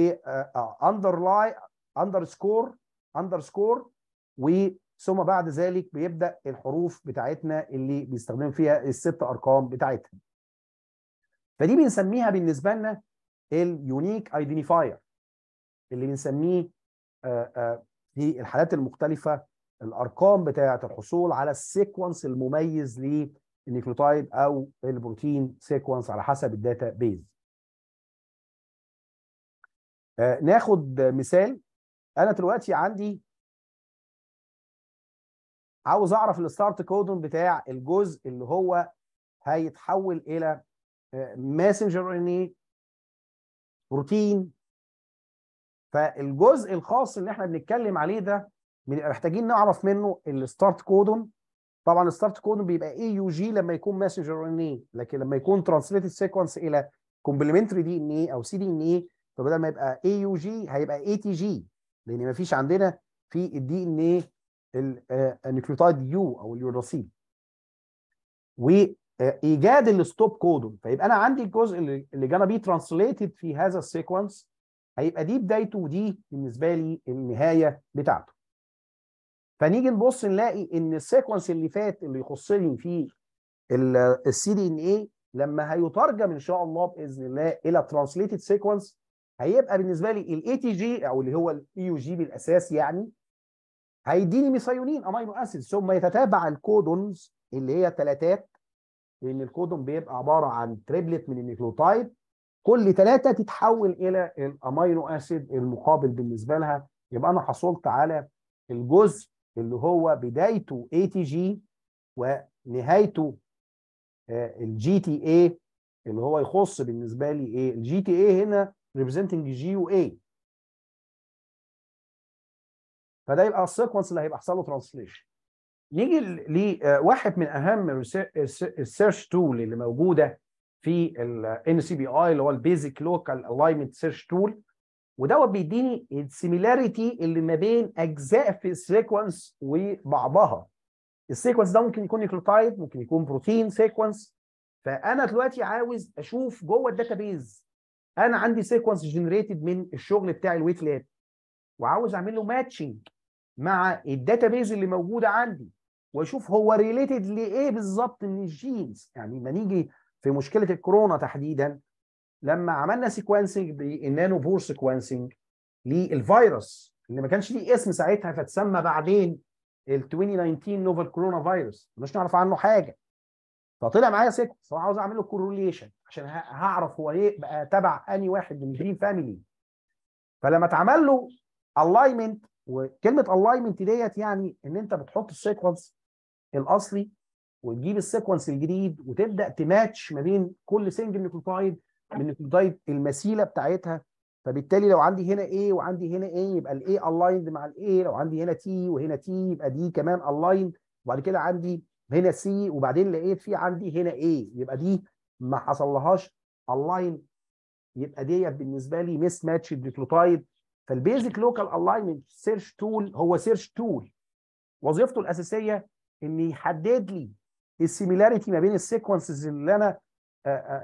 اندرلاي اندرسكور اندرسكور ثم بعد ذلك بيبدا الحروف بتاعتنا اللي بيستخدموا فيها الست ارقام بتاعتها فدي بنسميها بالنسبه لنا اليونيك ايدنتيفاير اللي بنسميه آه، آه، في الحالات المختلفه الارقام بتاعه الحصول على السيكونس المميز للنيوكليوتايد او البروتين سيكونس على حسب الداتا آه، بيز ناخد مثال انا دلوقتي عندي عاوز اعرف الستارت كودون بتاع الجزء اللي هو هيتحول الى ماسنجر ان إيه؟ بروتين فالجزء الخاص اللي احنا بنتكلم عليه ده بنبقى محتاجين نعرف منه الستارت كودون طبعا الستارت كودون بيبقى اي يو جي لما يكون مسنجر ان اي لكن لما يكون ترانسليتد سيكونس الى كومبلمنتري دي ان اي او سي دي ان اي فبدل ما يبقى اي يو جي هيبقى اي تي جي لان ما فيش عندنا في الدي ان اي النيكلوتايد يو او اليوراسيل وايجاد الستوب كودون فيبقى انا عندي الجزء اللي جانا بي ترانسليتد في هذا السيكونس هيبقى دي بدايته ودي بالنسبه لي النهايه بتاعته فنيجي نبص نلاقي ان السيكونس اللي فات اللي يخصني في السي دي ان ايه لما هيترجم ان شاء الله باذن الله الى ترانسليتد سيكونس هيبقى بالنسبه لي الاي تي جي او اللي هو الاي يو e جي بالاساس يعني هيديني ميثايونين امينو اسيد ثم يتتابع الكودونز اللي هي ثلاثات لان الكودون بيبقى عباره عن تريبلت من النيكلوتايد كل ثلاثه تتحول الى الامينو اسيد المقابل بالنسبه لها يبقى انا حصلت على الجزء اللي هو بدايته اي تي جي ونهايته الجي تي اي اللي هو يخص بالنسبه لي ايه الجي تي اي هنا ريبريزنتنج جي و اي فده يبقى السيكونس اللي هيبقى حصل له ترانسليشن نيجي لواحد من اهم السيرش تول اللي موجوده في ال NCBI اللي هو البيزك لوكال الاينمنت سيرش تول ودوت بيديني السيميلاريتي اللي ما بين اجزاء في السيكونس وبعضها السيكونس ده ممكن يكون نيكلوتايد ممكن يكون بروتين سيكونس فانا دلوقتي عاوز اشوف جوه الداتابيز انا عندي سيكونس جنريتد من الشغل بتاع الويت لاب وعاوز اعمل له ماتشنج مع الداتابيز اللي موجوده عندي واشوف هو ريليتد لايه بالظبط من الجينز يعني لما نيجي في مشكله الكورونا تحديدا لما عملنا سيكونسنج بالنانو بور سيكونسنج للفيروس اللي ما كانش ليه اسم ساعتها فتسمى بعدين ال 2019 نوفل كورونا فيروس مش نعرف عنه حاجه فطلع معايا سيكونس فانا عاوز اعمل له كوروليشن عشان هعرف هو ايه بقى تبع اني واحد من دريم فاميلي فلما اتعمل له الاينمنت وكلمه الاينمنت ديت يعني ان انت بتحط السيكونس الاصلي وتجيب السيكونس الجديد وتبدا تماتش ما بين كل سنجل نيكلوتايد من نيكلوتايد المسيله بتاعتها فبالتالي لو عندي هنا ايه وعندي هنا ايه يبقى الاي الايند مع الاي لو عندي هنا تي وهنا تي يبقى دي كمان الايند وبعد كده عندي هنا سي وبعدين لقيت في عندي هنا ايه يبقى دي ما حصل لهاش الاين يبقى ديت بالنسبه لي مس ماتش الديكلوتايد فالبيزك لوكال الاينمنت سيرش تول هو سيرش تول وظيفته الاساسيه ان يحدد لي السيميلاريتي ما بين السيكونسز اللي انا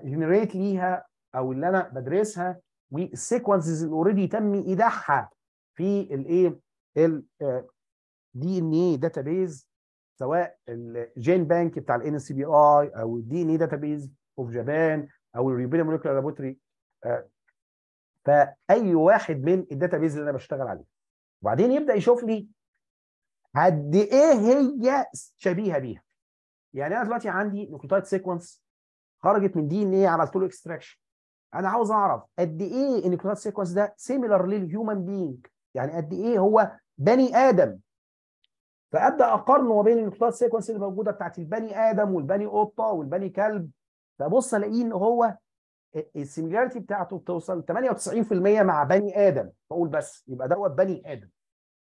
جنريت آه، آه، ليها او اللي انا بدرسها والسيكونسز اللي اوريدي تم ايداعها في الايه دي ان اي داتابيز سواء الجين بانك بتاع الان سي بي اي او الدي ان اي داتابيز اوف جابان او الريبينا موليكولار لابوتري فاي واحد من الداتابيز اللي انا بشتغل عليه وبعدين يبدا يشوف لي قد ايه هي شبيهه بيها يعني انا دلوقتي عندي نوكليوتايد سيكونس خرجت من دي ان ايه عملت له اكستراكشن انا عاوز اعرف قد ايه النوكليوتايد سيكونس ده سيميلر للهيومن بينج يعني قد ايه هو بني ادم فابدا اقارنه ما بين النوكليوتايد سيكونس اللي موجوده بتاعت البني ادم والبني قطه والبني كلب فبص الاقيه ان هو السيميلاريتي بتاعته بتوصل 98% مع بني ادم فاقول بس يبقى دوت بني ادم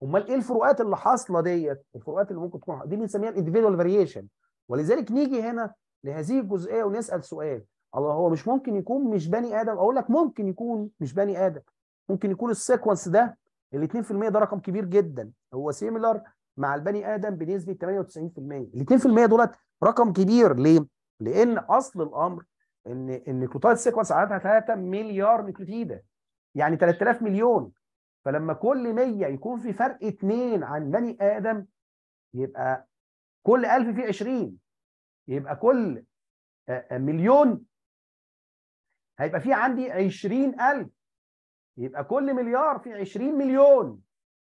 امال ايه الفروقات اللي حاصله ديت الفروقات اللي ممكن تكون دي بنسميها الانديفيدوال فاريشن ولذلك نيجي هنا لهذه الجزئيه ونسال سؤال الله هو مش ممكن يكون مش بني ادم اقول لك ممكن يكون مش بني ادم ممكن يكون السيكونس ده ال 2% ده رقم كبير جدا هو سيميلر مع البني ادم بنسبه 98% ال 2% دولت رقم كبير ليه؟ لان اصل الامر ان ان سيكونس عددها 3 مليار نيكلوتيدا يعني 3000 مليون فلما كل 100 يكون في فرق 2 عن بني ادم يبقى كل 1000 فيه 20 يبقى كل آه، آه، مليون هيبقى فيه عندي 20000 يبقى كل مليار فيه 20 مليون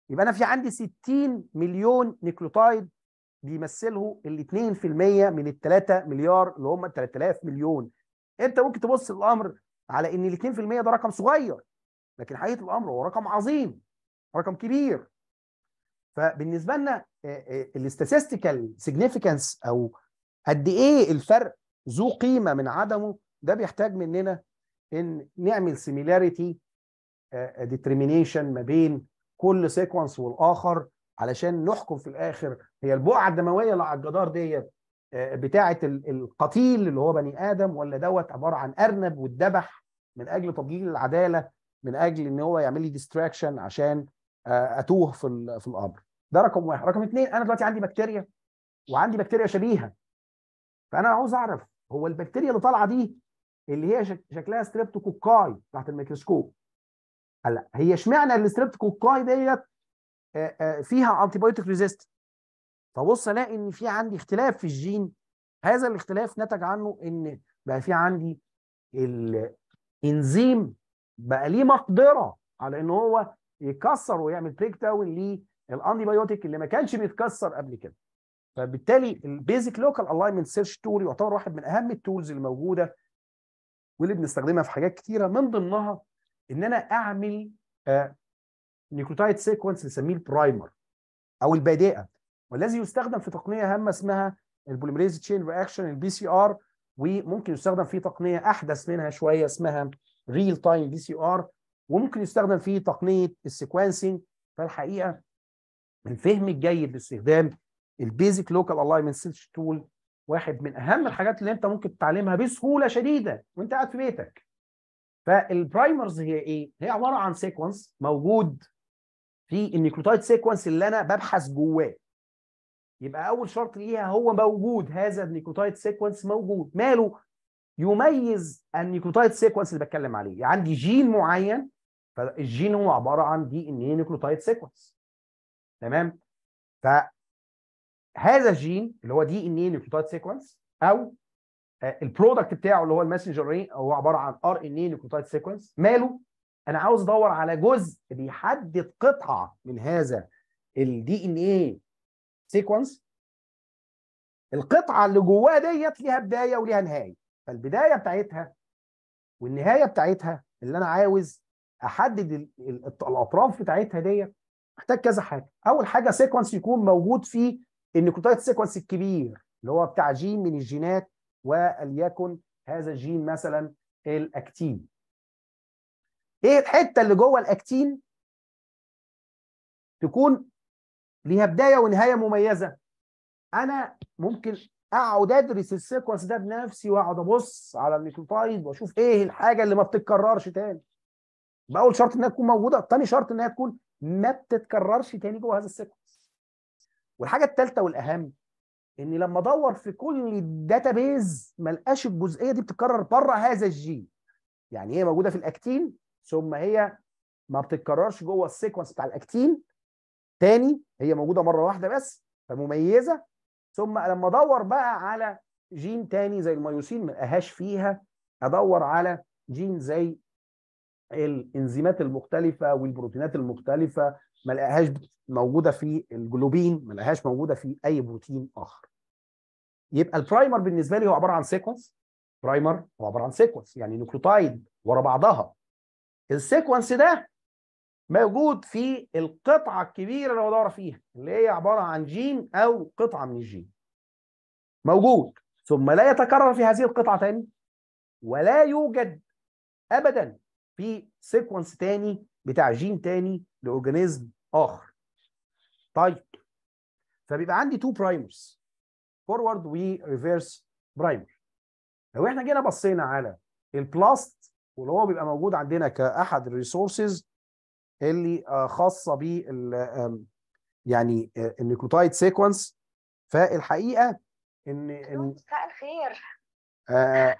يبقى انا في عندي 60 مليون نيكلوتايد بيمثله ال 2% من ال 3 مليار اللي هم 3000 مليون انت ممكن تبص الامر على ان ال 2% ده رقم صغير لكن حقيقه الامر هو رقم عظيم رقم كبير فبالنسبه لنا آه، آه، الاستاتستيكال سيجنيفيكانس او قد ايه الفرق ذو قيمه من عدمه ده بيحتاج مننا ان نعمل سيميلاريتي آه، ديترمينيشن ما بين كل سيكونس والاخر علشان نحكم في الاخر هي البقعه الدمويه اللي على الجدار ديت بتاعه القتيل اللي هو بني ادم ولا دوت عباره عن ارنب واتذبح من اجل تضليل العداله من اجل ان هو يعمل لي ديستراكشن عشان اتوه في في الامر ده رقم واحد رقم اثنين انا دلوقتي عندي بكتيريا وعندي بكتيريا شبيهه فانا عاوز اعرف هو البكتيريا اللي طالعه دي اللي هي شكلها ستريبتوكوكاي تحت الميكروسكوب هلا هي اشمعنى الستريبتوكوكاي ديت فيها انتي بايوتيك ريزيست فبص الاقي ان في عندي اختلاف في الجين هذا الاختلاف نتج عنه ان بقى في عندي الانزيم بقى ليه مقدره على ان هو يكسر ويعمل بريك داون الانتي بايوتيك اللي ما كانش بيتكسر قبل كده فبالتالي البيزك لوكال الاينمنت سيرش تول يعتبر واحد من اهم التولز الموجوده واللي بنستخدمها في حاجات كتيره من ضمنها ان انا اعمل نيكروتايد آه، سيكونس نسميه البرايمر او البداءه والذي يستخدم في تقنيه هامه اسمها البوليمريز تشين رياكشن البي سي ار وممكن يستخدم في تقنيه احدث منها شويه اسمها ريل تايم بي سي ار وممكن يستخدم في تقنيه السيكونسنج فالحقيقه الفهم الجيد لاستخدام البيزك لوكال الاينمنت سيرش تول واحد من اهم الحاجات اللي انت ممكن تتعلمها بسهوله شديده وانت قاعد في بيتك فالبرايمرز هي ايه هي عباره عن سيكونس موجود في النيكلوتايد سيكونس اللي انا ببحث جواه يبقى اول شرط ليها هو موجود هذا النيكلوتايد سيكونس موجود ماله يميز النيكلوتايد سيكونس اللي بتكلم عليه عندي جين معين فالجين هو عباره عن دي ان ايه نيكلوتايد سيكونس تمام فهذا الجين اللي هو دي ان اي نيوكليوتايد سيكونس او آه، البرودكت بتاعه اللي هو الماسنجر ري هو عباره عن ار ان اي نيوكليوتايد سيكونس ماله انا عاوز ادور على جزء بيحدد قطعه من هذا الدي ان اي سيكونس القطعه اللي جواها ديت ليها بدايه وليها نهايه فالبدايه بتاعتها والنهايه بتاعتها اللي انا عاوز احدد الاطراف بتاعتها ديت محتاج كذا حاجه اول حاجه سيكونس يكون موجود فيه النيكوتايد سيكونس الكبير اللي هو بتاع جين من الجينات وليكن هذا الجين مثلا الاكتين ايه الحته اللي جوه الاكتين تكون ليها بدايه ونهايه مميزه انا ممكن اقعد ادرس السيكونس ده بنفسي واقعد ابص على النيكوتايد واشوف ايه الحاجه اللي ما بتتكررش تاني بقول شرط انها تكون موجوده تاني شرط انها تكون ما بتتكررش تاني جوه هذا السيكونس والحاجه الثالثه والاهم ان لما ادور في كل الداتابيز ما القاش الجزئيه دي بتتكرر بره هذا الجين يعني هي موجوده في الاكتين ثم هي ما بتتكررش جوه السيكونس بتاع الاكتين تاني هي موجوده مره واحده بس فمميزه ثم لما ادور بقى على جين تاني زي الميوسين ما لقاهاش فيها ادور على جين زي الانزيمات المختلفه والبروتينات المختلفه ما لقاهاش موجوده في الجلوبين ما لقاهاش موجوده في اي بروتين اخر يبقى البرايمر بالنسبه لي هو عباره عن سيكونس برايمر هو عباره عن سيكونس يعني نوكليوتايد ورا بعضها السيكونس ده موجود في القطعه الكبيره اللي بدور فيها اللي هي عباره عن جين او قطعه من الجين موجود ثم لا يتكرر في هذه القطعه تاني ولا يوجد ابدا في سيكونس تاني بتاع جين تاني لاورجانيزم اخر طيب فبيبقى عندي تو برايمرز فورورد وريفيرس برايمر لو احنا جينا بصينا على البلاست واللي هو بيبقى موجود عندنا كاحد الريسورسز اللي آه، خاصه بال يعني النيكوتايد آه، سيكونس فالحقيقه ان مساء الخير آه،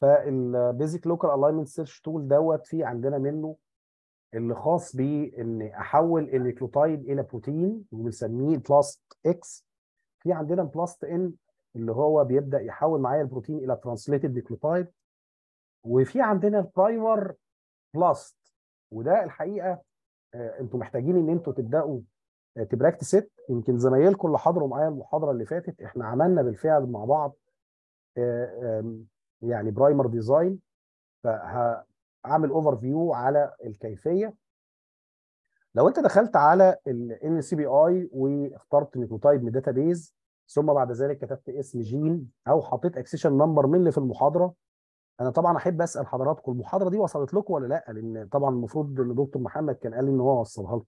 فالبيزك لوكال الاينمنت سيرش تول دوت في عندنا منه اللي خاص بان احول النيكلوتايد الى بروتين وبنسميه بلاست اكس في عندنا بلاست ان اللي هو بيبدا يحول معايا البروتين الى ترانسليتد نيكلوتايد وفي عندنا البرايمر بلاست وده الحقيقه آه، انتم محتاجين ان انتم تبداوا تبراكتس آه، يمكن زمايلكم اللي حضروا معايا المحاضره اللي فاتت احنا عملنا بالفعل مع بعض آه، يعني برايمر ديزاين فهعمل اوفر فيو على الكيفيه لو انت دخلت على ال ان سي بي اي واخترت نيكلوتايد من داتا بيز ثم بعد ذلك كتبت اسم جين او حطيت اكسيشن نمبر من اللي في المحاضره انا طبعا احب اسال حضراتكم المحاضره دي وصلت لكم ولا لا لان طبعا المفروض ان دكتور محمد كان قال لي ان هو وصلها لكم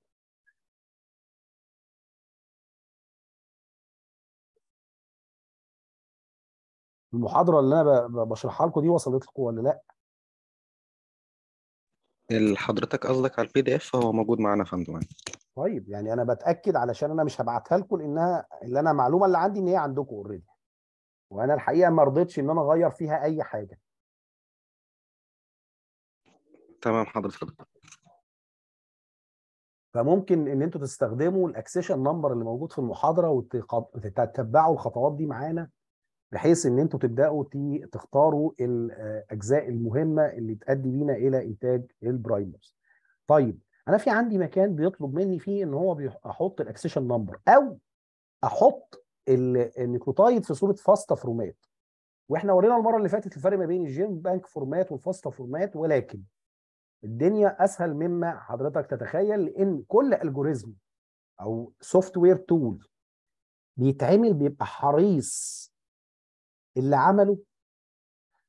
المحاضره اللي انا بشرحها لكم دي وصلت لكم ولا لا اللي حضرتك قصدك على البي دي اف هو موجود معانا يا فندم طيب يعني انا بتاكد علشان انا مش هبعتها لكم لانها اللي انا المعلومه اللي عندي ان هي عندكم اوريدي وانا الحقيقه ما رضيتش ان انا اغير فيها اي حاجه تمام حضرتك فممكن ان انتوا تستخدموا الاكسيشن نمبر اللي موجود في المحاضره وتتبعوا الخطوات دي معانا بحيث ان انتوا تبداوا تختاروا الاجزاء آه، المهمه اللي تؤدي بينا الى انتاج البرايمرز. طيب انا في عندي مكان بيطلب مني فيه ان هو احط الاكسيشن نمبر او احط النيكلوتايد في صوره فاستا فورمات. واحنا ورينا المره اللي فاتت الفرق ما بين الجين بانك فورمات والفاستا فورمات ولكن الدنيا اسهل مما حضرتك تتخيل لان كل الجوريزم او سوفت وير تول بيتعمل بيبقى حريص اللي عمله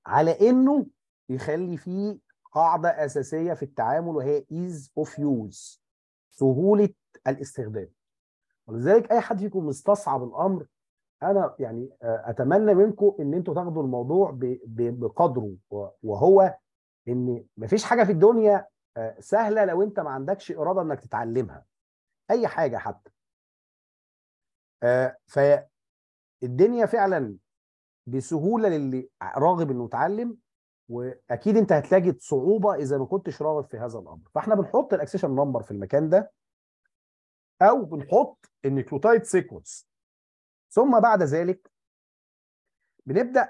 على انه يخلي فيه قاعده اساسيه في التعامل وهي ايز اوف يوز سهوله الاستخدام ولذلك اي حد فيكم مستصعب الامر انا يعني آه، اتمنى منكم ان انتوا تاخدوا الموضوع بقدره وهو ان مفيش حاجه في الدنيا آه، سهله لو انت ما عندكش اراده انك تتعلمها اي حاجه حتى آه، فالدنيا فعلا بسهوله للي راغب انه يتعلم واكيد انت هتلاقي صعوبه اذا ما كنتش راغب في هذا الامر فاحنا بنحط الاكسيشن نمبر في المكان ده او بنحط النيكلوتايد سيكونس ثم بعد ذلك بنبدا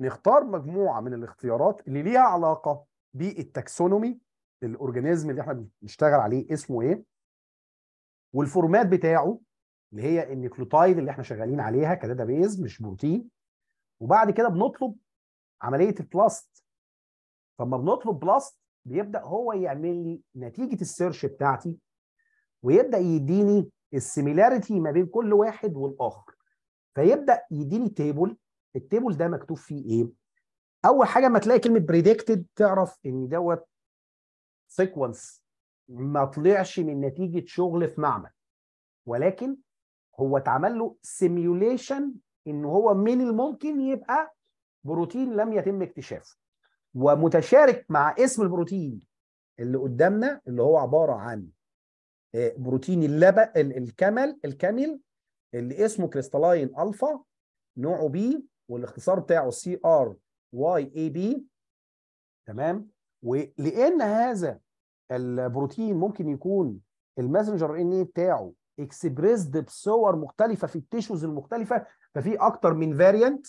نختار مجموعه من الاختيارات اللي ليها علاقه بالتاكسونومي الاورجانيزم اللي احنا بنشتغل عليه اسمه ايه والفورمات بتاعه اللي هي النيكلوتايد اللي احنا شغالين عليها كداتا بيز مش بروتين وبعد كده بنطلب عمليه البلاست فلما بنطلب بلاست بيبدا هو يعمل لي نتيجه السيرش بتاعتي ويبدا يديني السيميلاريتي ما بين كل واحد والاخر فيبدا يديني تيبل التيبل ده مكتوب فيه ايه اول حاجه ما تلاقي كلمه بريدكتد تعرف ان دوت سيكونس ما طلعش من نتيجه شغل في معمل ولكن هو اتعمل له سيميوليشن ان هو من الممكن يبقى بروتين لم يتم اكتشافه ومتشارك مع اسم البروتين اللي قدامنا اللي هو عباره عن آه، بروتين اللبن الكمل الكامل اللي اسمه كريستالاين الفا نوعه بي والاختصار بتاعه سي ار واي اي بي تمام ولان هذا البروتين ممكن يكون الماسنجر ان اي بتاعه اكسبريسد بصور مختلفه في التيشوز المختلفه ففي اكتر من فاريانت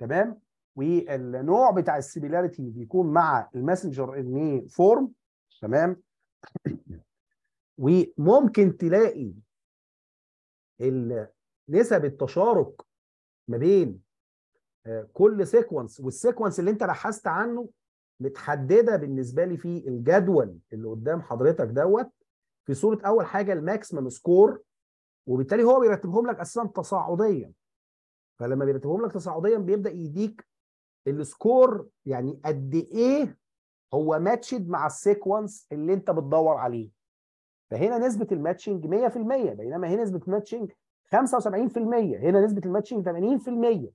تمام والنوع بتاع السيميلاريتي بيكون مع الماسنجر ان ايه فورم تمام وممكن تلاقي نسب التشارك ما بين آه، كل سيكونس والسيكونس اللي انت بحثت عنه متحدده بالنسبه لي في الجدول اللي قدام حضرتك دوت في صوره اول حاجه الماكسيمم سكور وبالتالي هو بيرتبهم لك اساسا تصاعديا فلما بيرتبهم لك تصاعديا بيبدا يديك السكور يعني قد ايه هو ماتشد مع السيكونس اللي انت بتدور عليه فهنا نسبه الماتشنج 100% بينما هنا نسبه الماتشنج 75% هنا نسبه الماتشنج 80%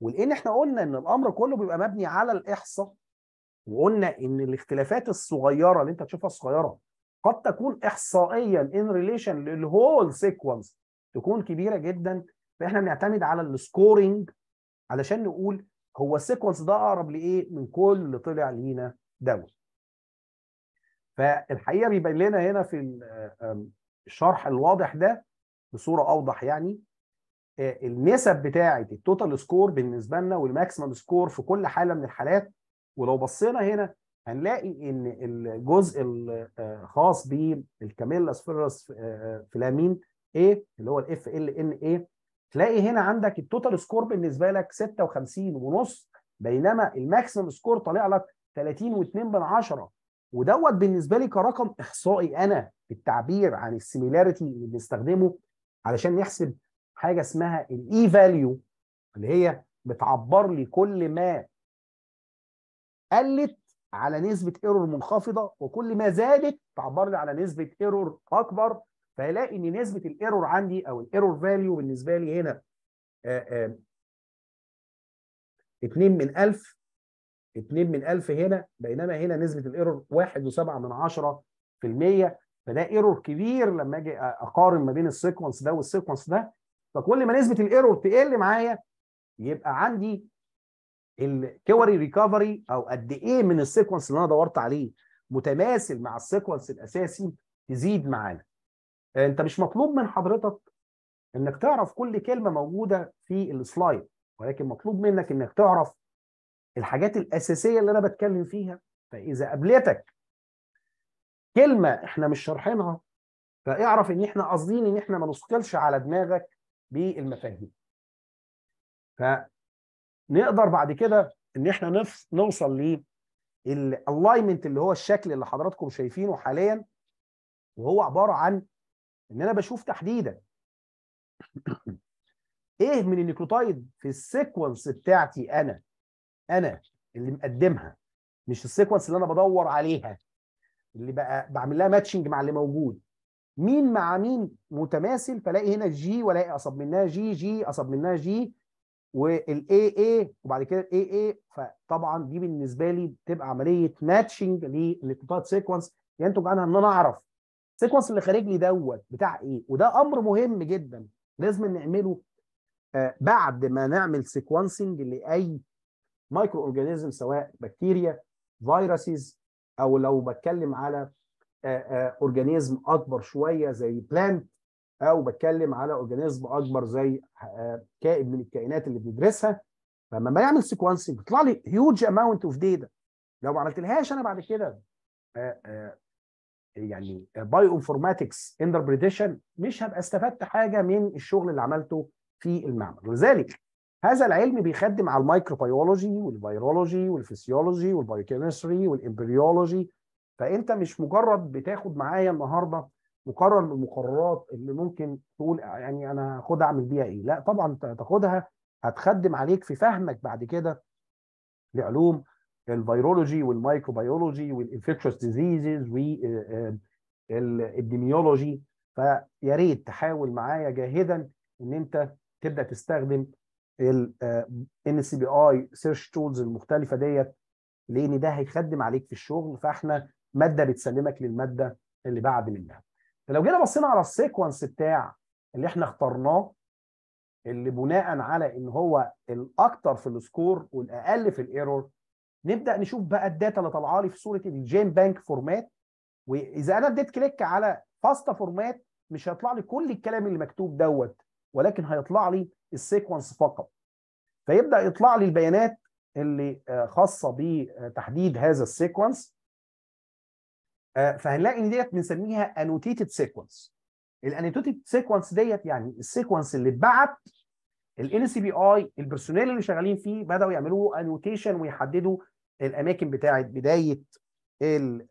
ولان احنا قلنا ان الامر كله بيبقى مبني على الاحصاء وقلنا ان الاختلافات الصغيره اللي انت تشوفها صغيره قد تكون احصائيا ان ريليشن للهول سيكونس تكون كبيره جدا فاحنا بنعتمد على السكورنج علشان نقول هو السيكونس ده اقرب لايه من كل اللي طلع لينا دوت فالحقيقه بيبين لنا هنا في آه، الشرح الواضح ده بصوره اوضح يعني آه، النسب بتاعه التوتال سكور بالنسبه لنا والماكسيمم سكور في كل حاله من الحالات ولو بصينا هنا هنلاقي ان الجزء الخاص آه، بالكاميلا سفيرس آه، آه، فلامين ايه اللي هو الاف ال ان ايه تلاقي هنا عندك التوتال سكور بالنسبه لك 56 ونص بينما الماكسيمم سكور طالع لك 30 و2 من عشره ودوت بالنسبه لي كرقم احصائي انا التعبير عن السيميلاريتي اللي بنستخدمه علشان نحسب حاجه اسمها الاي فاليو e اللي هي بتعبر لي كل ما قلت على نسبه ايرور منخفضه وكل ما زادت تعبر لي على نسبه ايرور اكبر فهلاقي ان نسبه الايرور عندي او الايرور فاليو بالنسبه لي هنا 2 آه، آه، من 1000 2 من 1000 هنا بينما هنا نسبه الايرور 1.7 فده ايرور كبير لما اجي اقارن ما بين السيكونس ده والسيكونس ده فكل ما نسبه الايرور تقل معايا يبقى عندي الكوري ريكفري او قد ايه من السيكونس اللي انا دورت عليه متماثل مع السيكونس الاساسي تزيد معانا آه، انت مش مطلوب من حضرتك انك تعرف كل كلمه موجوده في السلايد ولكن مطلوب منك انك تعرف الحاجات الاساسيه اللي انا بتكلم فيها فاذا قابلتك كلمه احنا مش شارحينها فاعرف ان احنا قاصدين ان احنا ما نثقلش على دماغك بالمفاهيم ف نقدر بعد كده ان احنا نوصل للالاينمنت اللي هو الشكل اللي حضراتكم شايفينه حاليا وهو عباره عن ان انا بشوف تحديدا ايه من النيكروتايد في السيكونس بتاعتي انا انا اللي مقدمها مش السيكونس اللي انا بدور عليها اللي بقى بعمل لها ماتشنج مع اللي موجود مين مع مين متماثل فلاقي هنا جي والاقي اصب منها جي جي اصب منها جي والاي اي وبعد كده الاي اي فطبعا دي بالنسبه لي بتبقى عمليه ماتشنج للكومبليت سيكونس ينتج عنها ان انا اعرف السيكونس اللي خارج لي دوت بتاع ايه وده امر مهم جدا لازم نعمله آه، بعد ما نعمل سيكونسنج لاي مايكرو اورجانيزم سواء بكتيريا فيروسز او لو بتكلم على اورجانيزم آه، آه، اكبر شويه زي بلانت او بتكلم على اورجانيزم اكبر زي آه، كائن من الكائنات اللي بندرسها فلما بعمل سيكونسنج بيطلع لي هيوج اماونت اوف داتا لو ما عملتلهاش انا بعد كده آه، آه، يعني بايو انفورماتكس انتربريتيشن مش هبقى استفدت حاجه من الشغل اللي عملته في المعمل لذلك هذا العلم بيخدم على الميكروبيولوجي والفيرولوجي والفسيولوجي والبايوكيمستري والامبريولوجي فانت مش مجرد بتاخد معايا النهارده مقرر من المقررات اللي ممكن تقول يعني انا هاخدها اعمل بيها ايه لا طبعا تاخدها هتخدم عليك في فهمك بعد كده لعلوم الفيرولوجي والمايكروبيولوجي والانفكشوس ديزيزز والابديميولوجي آه، آه، فيا ريت تحاول معايا جاهدا ان انت تبدا تستخدم ال ان سي بي اي سيرش تولز المختلفه ديت لان ده هيخدم عليك في الشغل فاحنا ماده بتسلمك للماده اللي بعد منها فلو جينا بصينا على السيكونس بتاع اللي احنا اخترناه اللي بناء على ان هو الاكتر في السكور والاقل في الايرور نبدا نشوف بقى الداتا اللي طالعه لي في صوره الجين بانك فورمات واذا انا اديت كليك على فاستا فورمات مش هيطلع لي كل الكلام اللي مكتوب دوت ولكن هيطلع لي السيكونس فقط فيبدا يطلع لي البيانات اللي آه، خاصه بتحديد هذا السيكونس آه، فهنلاقي ان ديت بنسميها انوتيتد سيكونس الانوتيتد سيكونس ديت يعني السيكونس اللي اتبعت الان سي بي اي البرسونيل اللي شغالين فيه بداوا يعملوا انوتيشن ويحددوا الاماكن بتاعه بدايه ال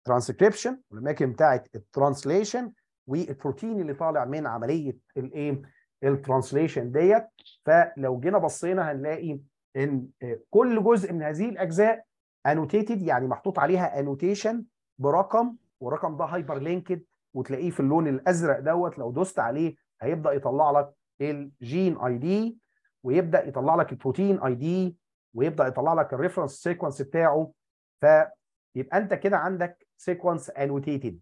الترانسكريبشن آه، والاماكن بتاعه الترانسليشن والبروتين اللي طالع من عمليه الايه الترانسليشن ديت فلو جينا بصينا هنلاقي ان آه، كل جزء من هذه الاجزاء انوتيتد يعني محطوط عليها انوتيشن برقم والرقم ده هايبر لينكد وتلاقيه في اللون الازرق دوت لو دوست عليه هيبدا يطلع لك الجين اي دي ويبدا يطلع لك البروتين اي دي ويبدا يطلع لك الريفرنس سيكونس بتاعه فيبقى انت كده عندك سيكونس انوتيتد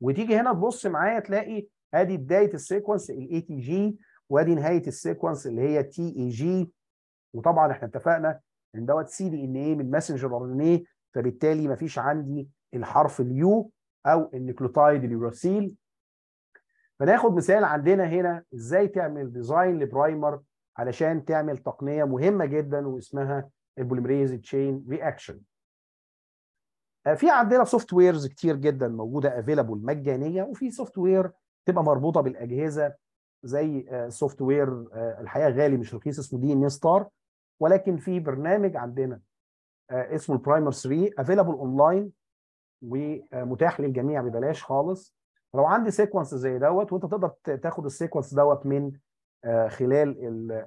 وتيجي هنا تبص معايا تلاقي ادي بدايه السيكونس الاي تي جي وادي نهايه السيكونس اللي هي تي اي جي وطبعا احنا اتفقنا لان دوت سي دي ان ايه من ماسنجر ار ان ايه فبالتالي مفيش عندي الحرف اليو او النيكلوتايد اليوراسيل فناخد مثال عندنا هنا ازاي تعمل ديزاين لبرايمر علشان تعمل تقنيه مهمه جدا واسمها البوليمريز تشين رياكشن آه، في عندنا سوفت ويرز كتير جدا موجوده افيلابل مجانيه وفي سوفت وير تبقى مربوطه بالاجهزه زي سوفت آه، وير آه، الحقيقه غالي مش رخيص اسمه دي ان ستار ولكن في برنامج عندنا آه، اسمه البرايمر 3 اون اونلاين ومتاح للجميع ببلاش خالص لو عندي سيكونس زي دوت وانت تقدر تاخد السيكونس دوت من آه، خلال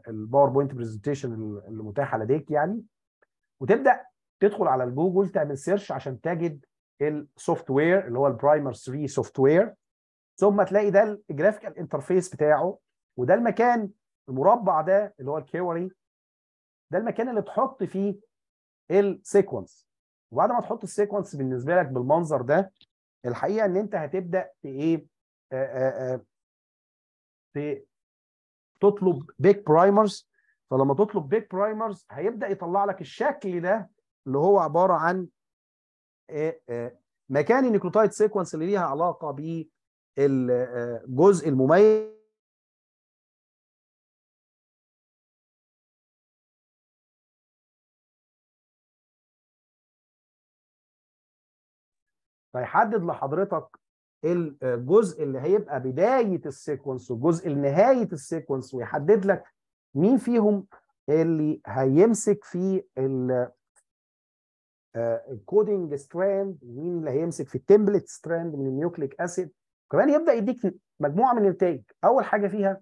الباوربوينت برزنتيشن متاحه لديك يعني وتبدا تدخل على الجوجل تعمل سيرش عشان تجد السوفت وير اللي هو البرايمر 3 سوفت وير ثم تلاقي ده الجرافيكال انترفيس بتاعه وده المكان المربع ده اللي هو الكيوري ده المكان اللي تحط فيه السيكونس وبعد ما تحط السيكونس بالنسبه لك بالمنظر ده الحقيقه ان انت هتبدا في ايه تطلب بيج برايمرز فلما تطلب بيج برايمرز هيبدا يطلع لك الشكل ده اللي هو عباره عن مكان النيكلوتايد سيكونس اللي ليها علاقه بالجزء المميز فيحدد لحضرتك الجزء اللي هيبقى بدايه السيكونس والجزء النهاية السيكونس ويحدد لك مين فيهم اللي هيمسك في الكودينج ستراند ومين اللي هيمسك في التمبلت ستراند من النيوكليك اسيد وكمان يبدا يديك مجموعه من النتائج اول حاجه فيها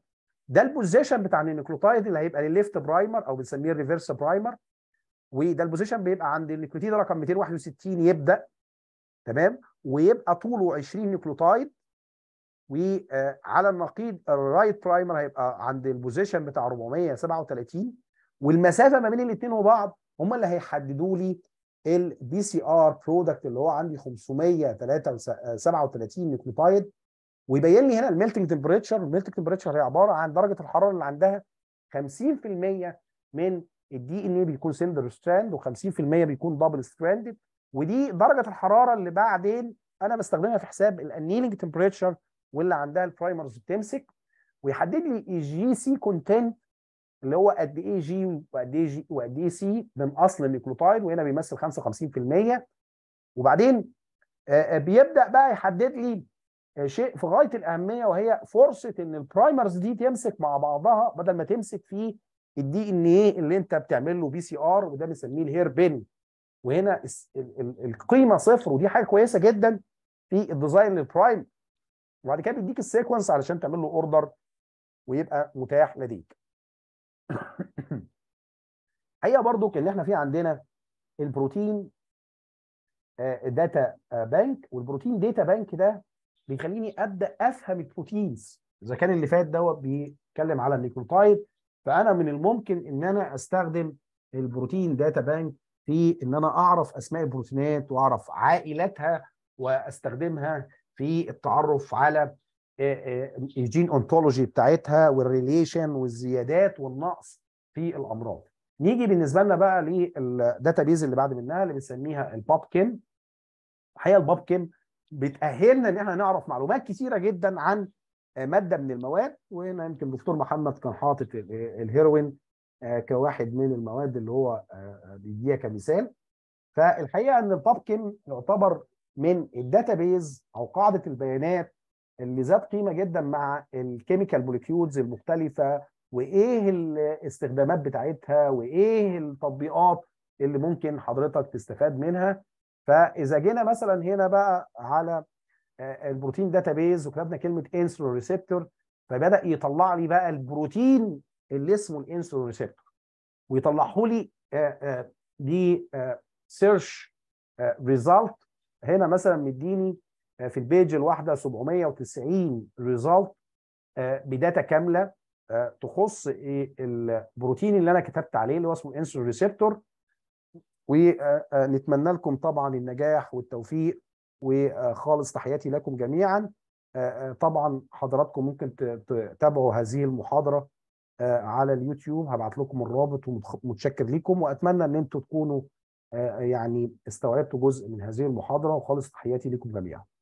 ده البوزيشن بتاع النيوكليوتايد اللي هيبقى للليفت برايمر او بنسميه الريفرس برايمر وده البوزيشن بيبقى عند النيوكليوتيد رقم 261 يبدا تمام ويبقى طوله 20 نيوكليوتايد وعلى آه، النقيض الرايت برايمر هيبقى عند البوزيشن بتاع 437 والمسافه ما بين الاثنين وبعض هم اللي هيحددوا لي البي سي ار برودكت اللي هو عندي 537 نيوكليوتايد ويبين لي هنا الميلتنج تمبريتشر الميلتنج تمبريتشر هي عباره عن درجه الحراره اللي عندها 50% من الدي ان اي بيكون سندر ستراند و50% بيكون دبل ستراندد ودي درجه الحراره اللي بعدين انا بستخدمها في حساب الانيلنج تمبريتشر واللي عندها البرايمرز بتمسك ويحدد لي الجي سي كونتنت اللي هو قد ايه جي وقد ايه جي وقد ايه سي من اصل النيكلوتايد وهنا بيمثل 55% وبعدين آه، آه، بيبدا بقى يحدد لي آه، شيء في غايه الاهميه وهي فرصه ان البرايمرز دي تمسك مع بعضها بدل ما تمسك في الدي ان ايه اللي انت بتعمل له بي سي ار وده بنسميه الهير بين وهنا القيمه صفر ودي حاجه كويسه جدا في الديزاين للبرايم وبعد كده بيديك السيكونس علشان تعمل له اوردر ويبقى متاح لديك الحقيقه برضو اللي احنا فيه عندنا البروتين آه، داتا آه، بانك والبروتين داتا بانك ده بيخليني ابدا افهم البروتينز اذا كان اللي فات دوت بيتكلم على النيكلوتايد فانا من الممكن ان انا استخدم البروتين داتا بانك في ان انا اعرف اسماء البروتينات واعرف عائلاتها واستخدمها في التعرف على الجين اونتولوجي بتاعتها والريليشن والزيادات والنقص في الامراض. نيجي بالنسبه لنا بقى للداتابيز اللي بعد منها اللي بنسميها كيم الحقيقه كيم بتاهلنا ان احنا نعرف معلومات كثيره جدا عن ماده من المواد وهنا يمكن دكتور محمد كان حاطط الهيروين آه، كواحد من المواد اللي هو آه، آه، بيديها كمثال فالحقيقه ان البابكن يعتبر من الداتابيز او قاعده البيانات اللي ذات قيمه جدا مع الكيميكال موليكيولز المختلفه وايه الاستخدامات بتاعتها وايه التطبيقات اللي ممكن حضرتك تستفاد منها فاذا جينا مثلا هنا بقى على البروتين داتابيز وكتبنا كلمه انسولين ريسبتور فبدا يطلع لي بقى البروتين اللي اسمه الانسولين ريسبتور ويطلعه لي آه، آه، دي سيرش آه، ريزلت هنا مثلا مديني في البيج الواحده 790 ريزلت بداتا كامله تخص البروتين اللي انا كتبت عليه اللي هو اسمه الانسولين ريسبتور ونتمنى لكم طبعا النجاح والتوفيق وخالص تحياتي لكم جميعا طبعا حضراتكم ممكن تتابعوا هذه المحاضره آه، على اليوتيوب هبعت لكم الرابط ومتشكر لكم واتمنى ان انتم تكونوا آه، يعني استوعبتوا جزء من هذه المحاضره وخالص تحياتي لكم جميعا